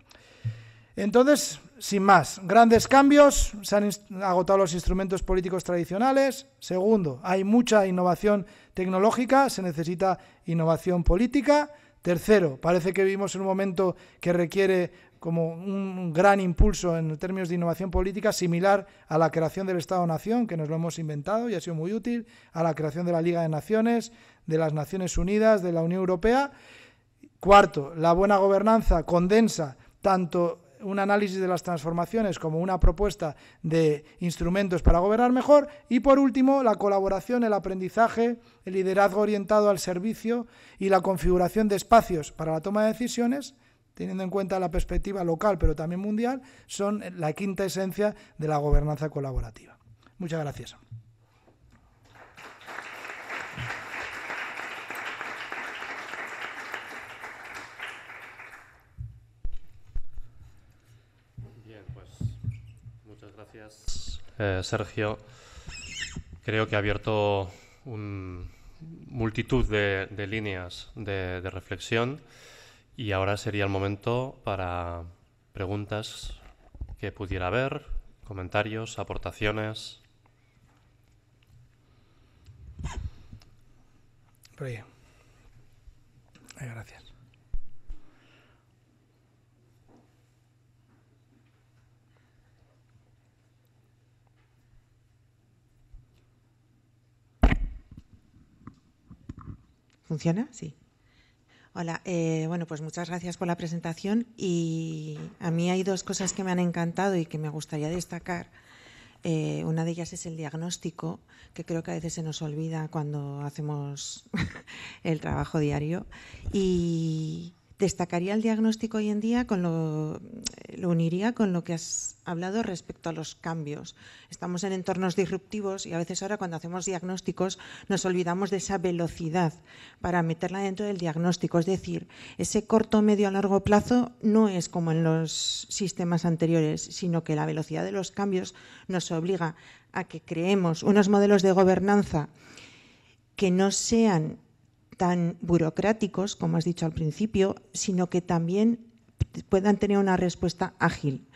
Entonces, sin más, grandes cambios, se han agotado los instrumentos políticos tradicionales. Segundo, hay mucha innovación tecnológica, se necesita innovación política. Tercero, parece que vivimos en un momento que requiere como un gran impulso en términos de innovación política similar a la creación del Estado-Nación, que nos lo hemos inventado y ha sido muy útil, a la creación de la Liga de Naciones, de las Naciones Unidas, de la Unión Europea. Cuarto, la buena gobernanza condensa tanto un análisis de las transformaciones como una propuesta de instrumentos para gobernar mejor y por último la colaboración, el aprendizaje, el liderazgo orientado al servicio y la configuración de espacios para la toma de decisiones teniendo en cuenta la perspectiva local pero también mundial, son la quinta esencia de la gobernanza colaborativa. Muchas gracias. Eh, Sergio, creo que ha abierto un, multitud de, líneas de, reflexión y ahora sería el momento para preguntas que pudiera haber, comentarios, aportaciones. Gracias. ¿Funciona? Sí. Hola, eh, bueno, pues muchas gracias por la presentación y a mí hay dos cosas que me han encantado y que me gustaría destacar. Eh, una de ellas es el diagnóstico, que creo que a veces se nos olvida cuando hacemos el trabajo diario. Y, Destacaría el diagnóstico hoy en día, con eh, lo, uniría con lo que has hablado respecto a los cambios. Estamos en entornos disruptivos y a veces ahora cuando hacemos diagnósticos nos olvidamos de esa velocidad para meterla dentro del diagnóstico. Es decir, ese corto, medio largo plazo no es como en los sistemas anteriores, sino que la velocidad de los cambios nos obliga a que creemos unos modelos de gobernanza que no sean tan burocráticos, como has dicho al principio, sino que también puedan tener una respuesta ágil.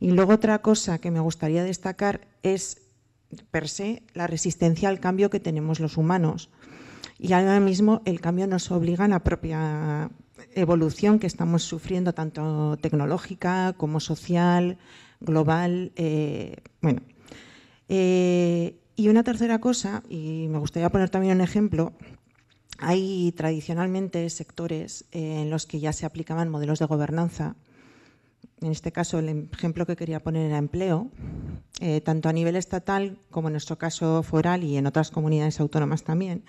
Y luego otra cosa que me gustaría destacar es, per se, la resistencia al cambio que tenemos los humanos. Y ahora mismo el cambio nos obliga a la propia evolución que estamos sufriendo, tanto tecnológica como social, global. Eh, bueno. Eh, y una tercera cosa, y me gustaría poner también un ejemplo, hay tradicionalmente sectores eh, en los que ya se aplicaban modelos de gobernanza. En este caso, el ejemplo que quería poner era empleo, eh, tanto a nivel estatal como en nuestro caso foral y en otras comunidades autónomas también.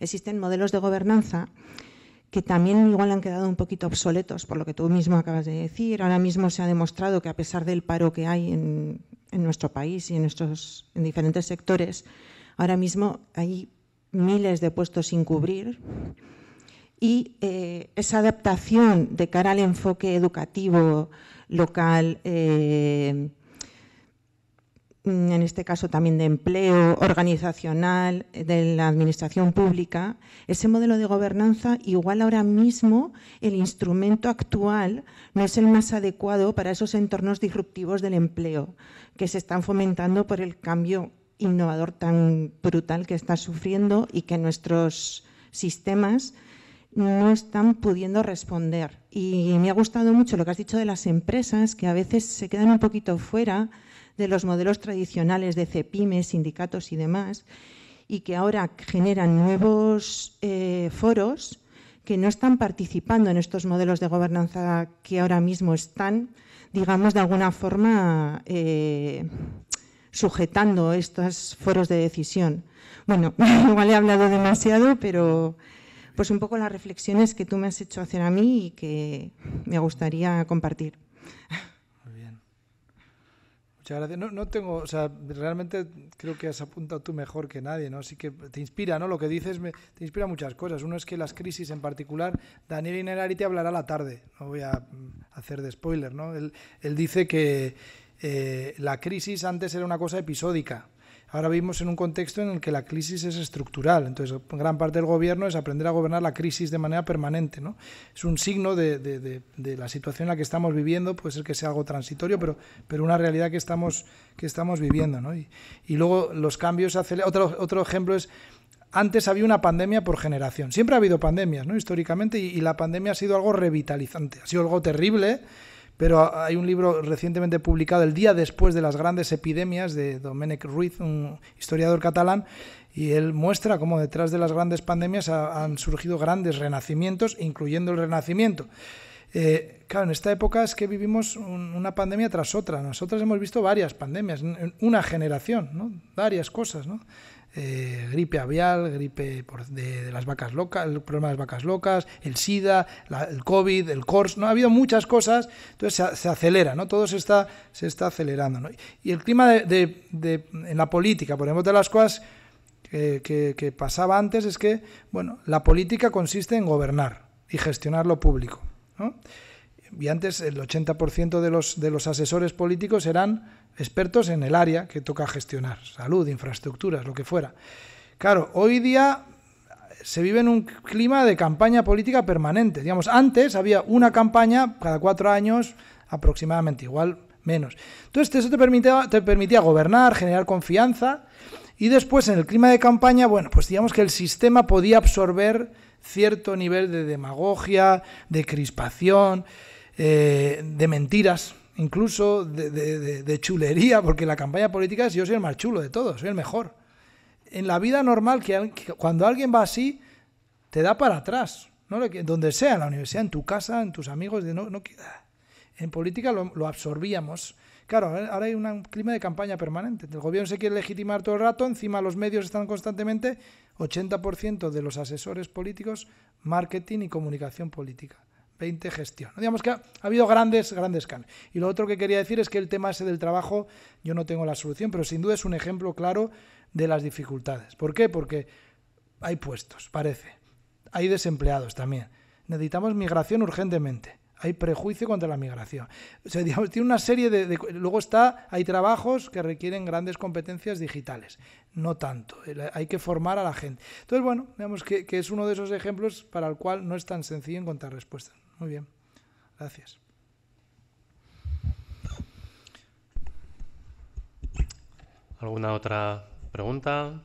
Existen modelos de gobernanza que también igual han quedado un poquito obsoletos, por lo que tú mismo acabas de decir. Ahora mismo se ha demostrado que a pesar del paro que hay en, nuestro país y en, nuestros, en diferentes sectores, ahora mismo hay miles de puestos sin cubrir y eh, esa adaptación de cara al enfoque educativo local, eh, mm, en este caso también de empleo organizacional eh, de la administración pública, ese modelo de gobernanza igual ahora mismo el instrumento actual no es el más adecuado para esos entornos disruptivos del empleo que se están fomentando por el cambio innovador tan brutal que está sufriendo y que nuestros sistemas no están pudiendo responder. Y me ha gustado mucho lo que has dicho de las empresas, que a veces se quedan un poquito fuera de los modelos tradicionales de CEPIMES, sindicatos y demás, y que ahora generan nuevos eh, foros que no están participando en estos modelos de gobernanza que ahora mismo están, digamos, de alguna forma eh, sujetando estos foros de decisión. Bueno, igual he hablado demasiado, pero pues un poco las reflexiones que tú me has hecho hacer a mí y que me gustaría compartir. Muy bien. Muchas gracias. No, tengo, o sea, realmente creo que has apuntado tú mejor que nadie, ¿no? Así que te inspira, ¿no? Lo que dices te inspira muchas cosas. Uno es que las crisis en particular, Daniel Inerari te hablará la tarde, no voy a mm, hacer de spoiler, ¿no? él dice que eh, la crisis antes era una cosa episódica. Ahora vivimos en un contexto en el que la crisis es estructural. Entonces, gran parte del gobierno es aprender a gobernar la crisis de manera permanente. ¿no? Es un signo de, la situación en la que estamos viviendo. Puede ser que sea algo transitorio, pero, pero una realidad que estamos, viviendo. Y, luego los cambios... hace Otro, otro ejemplo es antes había una pandemia por generación. Siempre ha habido pandemias, ¿no? Históricamente, y, la pandemia ha sido algo revitalizante. Ha sido algo terrible pero hay un libro recientemente publicado, El día después de las grandes epidemias, de Domènec Ruiz, un historiador catalán, y él muestra cómo detrás de las grandes pandemias han surgido grandes renacimientos, incluyendo el renacimiento. Eh, claro, en esta época es que vivimos una pandemia tras otra. Nosotros hemos visto varias pandemias, en una generación, varias cosas. ¿no? Eh, gripe avial, gripe de, las vacas locas, el problema de las vacas locas, el SIDA, el COVID, el CORS, ¿no? Ha habido muchas cosas, entonces se, acelera, ¿no? Todo se está, se está acelerando, Y el clima de, en la política, por ejemplo, de las cosas que, pasaba antes es que, bueno, la política consiste en gobernar y gestionar lo público, ¿no? Y antes el 80% de los, de los asesores políticos eran expertos en el área que toca gestionar, salud, infraestructuras, lo que fuera. Claro, hoy día se vive en un clima de campaña política permanente. Digamos, antes había una campaña cada cuatro años aproximadamente, igual menos. Entonces, eso te permitía, te permitía gobernar, generar confianza y después en el clima de campaña, bueno, pues digamos que el sistema podía absorber cierto nivel de demagogia, de crispación, eh, de mentiras, incluso de, chulería, porque la campaña política es yo soy el más chulo de todos, soy el mejor. En la vida normal, que, cuando alguien va así, te da para atrás. ¿no? Donde sea, en la universidad, en tu casa, en tus amigos, de no, no En política lo, lo absorbíamos. Claro, ahora hay un clima de campaña permanente. El gobierno se quiere legitimar todo el rato, encima los medios están constantemente, 80% de los asesores políticos, marketing y comunicación política. 20 gestión. Digamos que ha, habido grandes, grandes cambios. Y lo otro que quería decir es que el tema ese del trabajo, yo no tengo la solución, pero sin duda es un ejemplo claro de las dificultades. ¿Por qué? Porque hay puestos, parece. Hay desempleados también. Necesitamos migración urgentemente. Hay prejuicio contra la migración. O sea, digamos, tiene una serie de, Luego está, hay trabajos que requieren grandes competencias digitales. No tanto. Hay que formar a la gente. Entonces, bueno, digamos que, que es uno de esos ejemplos para el cual no es tan sencillo encontrar respuestas. Muy bien, gracias. ¿Alguna otra pregunta?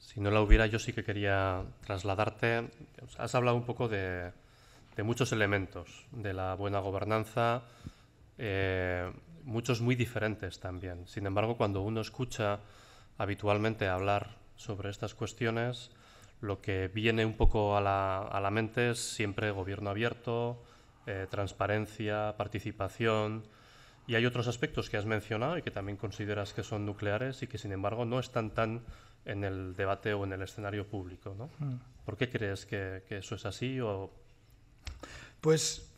Si no la hubiera, yo sí que quería trasladarte. Has hablado un poco de, muchos elementos de la buena gobernanza, eh, muchos muy diferentes también. Sin embargo, cuando uno escucha habitualmente hablar sobre estas cuestiones, lo que viene un poco a la, mente es siempre gobierno abierto, eh, transparencia, participación. Y hay otros aspectos que has mencionado y que también consideras que son nucleares y que, sin embargo, no están tan en el debate o en el escenario público. Mm. ¿Por qué crees que, eso es así? O... Pues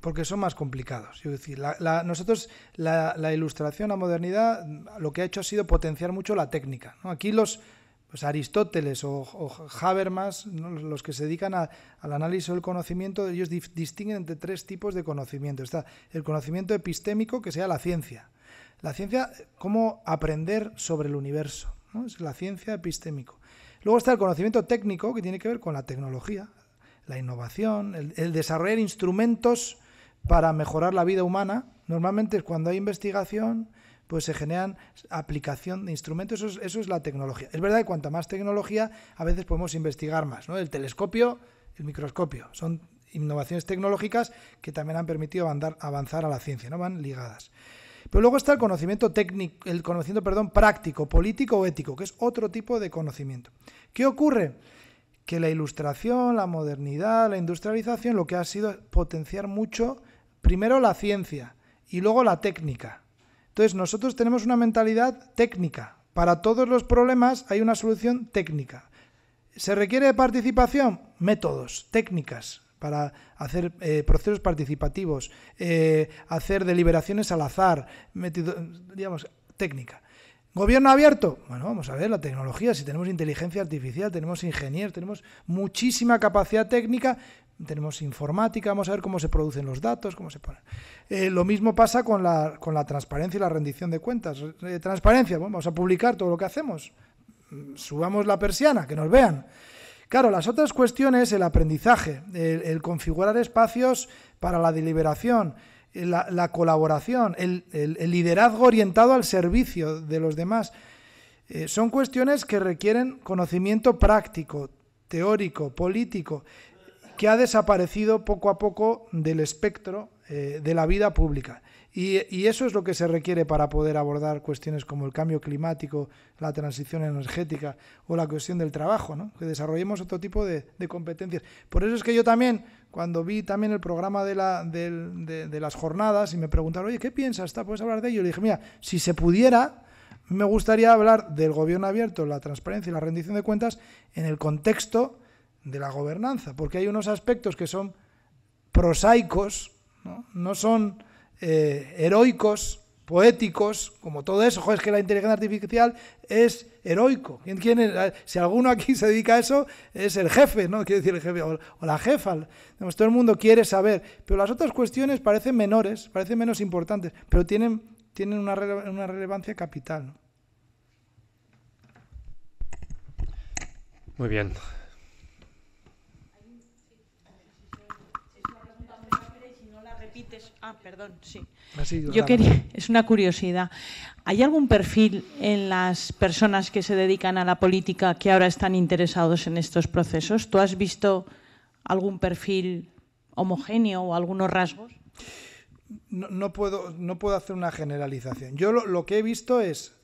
porque son más complicados. decir, la, nosotros la, ilustración a modernidad lo que ha hecho ha sido potenciar mucho la técnica. Aquí los, pues Aristóteles o, Habermas, los que se dedican al análisis del conocimiento, ellos distinguen entre tres tipos de conocimiento. Está el conocimiento epistémico, que sea la ciencia. La ciencia, cómo aprender sobre el universo. ¿no? Es la ciencia epistémico. Luego está el conocimiento técnico, que tiene que ver con la tecnología, la innovación, el, el desarrollar instrumentos para mejorar la vida humana. Normalmente es cuando hay investigación, pues se generan aplicación de instrumentos. Eso es, la tecnología. Es verdad que cuanta más tecnología, a veces podemos investigar más. ¿no? El telescopio, el microscopio, son innovaciones tecnológicas que también han permitido avanzar a la ciencia, ¿no? Van ligadas. Pero luego está el conocimiento técnico, el conocimiento, perdón, práctico, político o ético, que es otro tipo de conocimiento. ¿Qué ocurre? Que la ilustración, la modernidad, la industrialización, lo que ha sido potenciar mucho, primero la ciencia y luego la técnica. Entonces nosotros tenemos una mentalidad técnica. Para todos los problemas hay una solución técnica. ¿Se requiere participación? Métodos, técnicas para hacer eh, procesos participativos, eh, hacer deliberaciones al azar, metido, digamos, técnica. ¿Gobierno abierto? Bueno, vamos a ver la tecnología, si tenemos inteligencia artificial, tenemos ingenieros, tenemos muchísima capacidad técnica, tenemos informática, vamos a ver cómo se producen los datos, cómo se ponen. Eh, lo mismo pasa con la, transparencia y la rendición de cuentas. Eh, transparencia, vamos a publicar todo lo que hacemos. Mm, subamos la persiana, que nos vean. Claro, las otras cuestiones, el aprendizaje, el, configurar espacios para la deliberación, eh, la, colaboración, el, liderazgo orientado al servicio de los demás, son cuestiones que requieren conocimiento práctico, teórico, político que ha desaparecido poco a poco del espectro eh, de la vida pública. Y, eso es lo que se requiere para poder abordar cuestiones como el cambio climático, la transición energética o la cuestión del trabajo, que desarrollemos otro tipo de, competencias. Por eso es que yo también, cuando vi también el programa de, de las jornadas y me preguntaron, oye, ¿qué piensas? ¿Puedes hablar de ello? Le dije, mira, si se pudiera, me gustaría hablar del gobierno abierto, la transparencia y la rendición de cuentas en el contexto de la gobernanza, porque hay unos aspectos que son prosaicos, no, son eh, heroicos, poéticos, como todo eso. Joder, es que la inteligencia artificial es heroico. Si alguno aquí se dedica a eso, es el jefe, ¿no? Quiero decir, el jefe o, la jefa. todo el mundo quiere saber. Pero las otras cuestiones parecen menores, parecen menos importantes, pero tienen, tienen una, una relevancia capital. Muy bien. Ah, perdón, sí. Yo quería, es una curiosidad. ¿Hay algún perfil en las personas que se dedican a la política que ahora están interesados en estos procesos? ¿Tú has visto algún perfil homogéneo o algunos rasgos? No, puedo, no puedo hacer una generalización. Yo lo que he visto es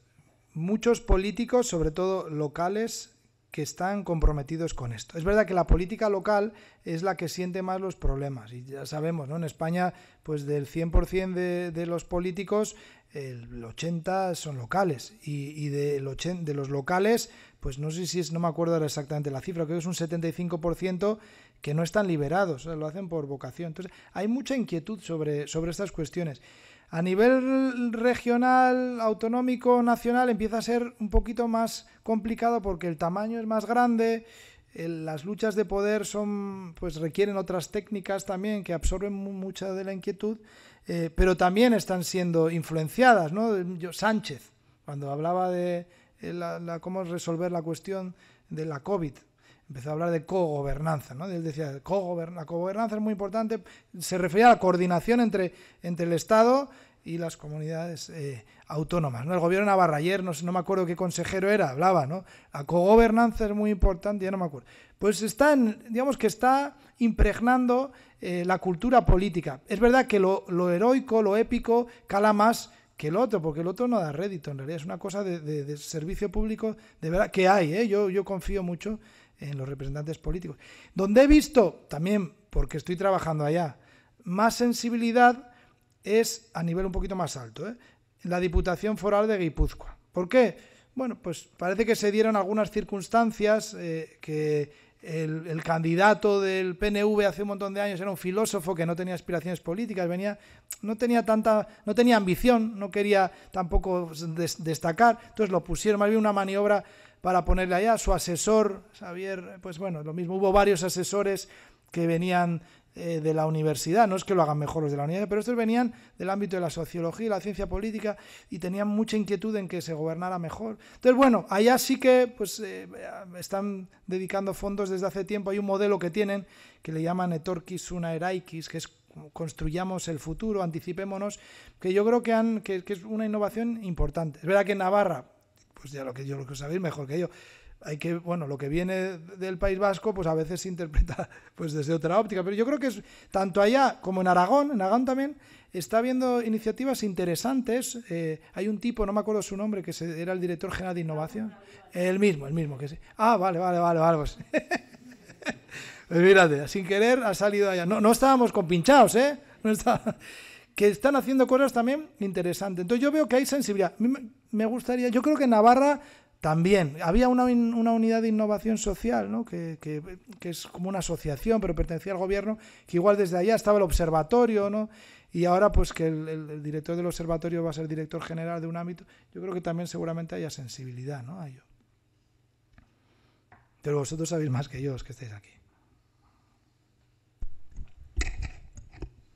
muchos políticos, sobre todo locales, que están comprometidos con esto. Es verdad que la política local es la que siente más los problemas y ya sabemos, ¿no? En España, pues del 100% de, de los políticos, el 80 son locales y, del 80, de los locales, pues no sé si es, no me acuerdo exactamente la cifra, creo que es un 75% que no están liberados, lo hacen por vocación. Entonces, hay mucha inquietud sobre, sobre estas cuestiones. A nivel regional, autonómico, nacional, empieza a ser un poquito más complicado porque el tamaño es más grande, las luchas de poder son, pues requieren otras técnicas también que absorben mucha de la inquietud, eh, pero también están siendo influenciadas, ¿no? Sánchez, cuando hablaba de eh, cómo resolver la cuestión de la COVID, empezó a hablar de cogobernanza, ¿no? Él decía, cogobernanza, la cogobernanza es muy importante, se refería a la coordinación entre, entre el Estado y las comunidades eh, autónomas. ¿no? El gobierno de Navarra ayer, no, no, me acuerdo qué consejero era, hablaba, ¿no? La cogobernanza es muy importante, ya no me acuerdo. Pues está, digamos que está impregnando eh, la cultura política. Es verdad que lo, heroico, lo épico, cala más que el otro, porque el otro no da rédito, en realidad es una cosa de, servicio público, de verdad, que hay, ¿eh? yo, yo confío mucho en los representantes políticos. Donde he visto, también porque estoy trabajando allá, más sensibilidad es a nivel un poquito más alto, ¿eh? la Diputación Foral de Guipúzcoa. ¿Por qué? Bueno, pues parece que se dieron algunas circunstancias eh, que el, candidato del PNV hace un montón de años era un filósofo que no tenía aspiraciones políticas, venía, no tenía tanta, no tenía ambición, no quería tampoco destacar, entonces lo pusieron más bien una maniobra para ponerle allá, su asesor, Xavier, pues bueno, lo mismo, hubo varios asesores que venían eh, de la universidad, no es que lo hagan mejor los de la universidad, pero estos venían del ámbito de la sociología y la ciencia política y tenían mucha inquietud en que se gobernara mejor. Entonces, bueno, allá sí que pues eh, están dedicando fondos desde hace tiempo, hay un modelo que tienen que le llaman Etorquis una Eraikis, que es construyamos el futuro, anticipémonos, que yo creo que, han, que es una innovación importante. Es verdad que en Navarra pues ya lo que yo lo que sabéis mejor que yo. Hay que, bueno, lo que viene del País Vasco, pues a veces se interpreta pues desde otra óptica. Pero yo creo que es, tanto allá como en Aragón, en Aragón también, está habiendo iniciativas interesantes. Eh, hay un tipo, no me acuerdo su nombre, que era el director general de innovación. El mismo, el mismo que sí. Ah, vale, vale, vale, vale. Pues. pues mírate, sin querer ha salido allá. No, no estábamos compinchados, ¿eh? No estábamos que están haciendo cosas también interesantes. Entonces yo veo que hay sensibilidad. Me gustaría, yo creo que Navarra también. Había una, una unidad de innovación social, ¿no? que, es como una asociación, pero pertenecía al gobierno, que igual desde allá estaba el observatorio, ¿no? y ahora pues que el, director del observatorio va a ser director general de un ámbito. Yo creo que también seguramente haya sensibilidad ¿no? a ello. Pero vosotros sabéis más que yo, los que estáis aquí.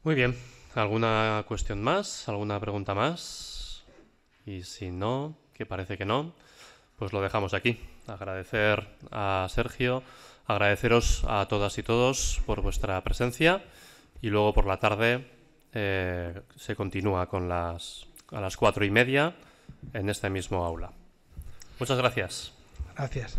Muy bien. ¿Alguna cuestión más? ¿Alguna pregunta más? Y si no, que parece que no, pues lo dejamos aquí. Agradecer a Sergio, agradeceros a todas y todos por vuestra presencia y luego por la tarde eh, se continúa con las, a las cuatro y media en este mismo aula. Muchas gracias. Gracias.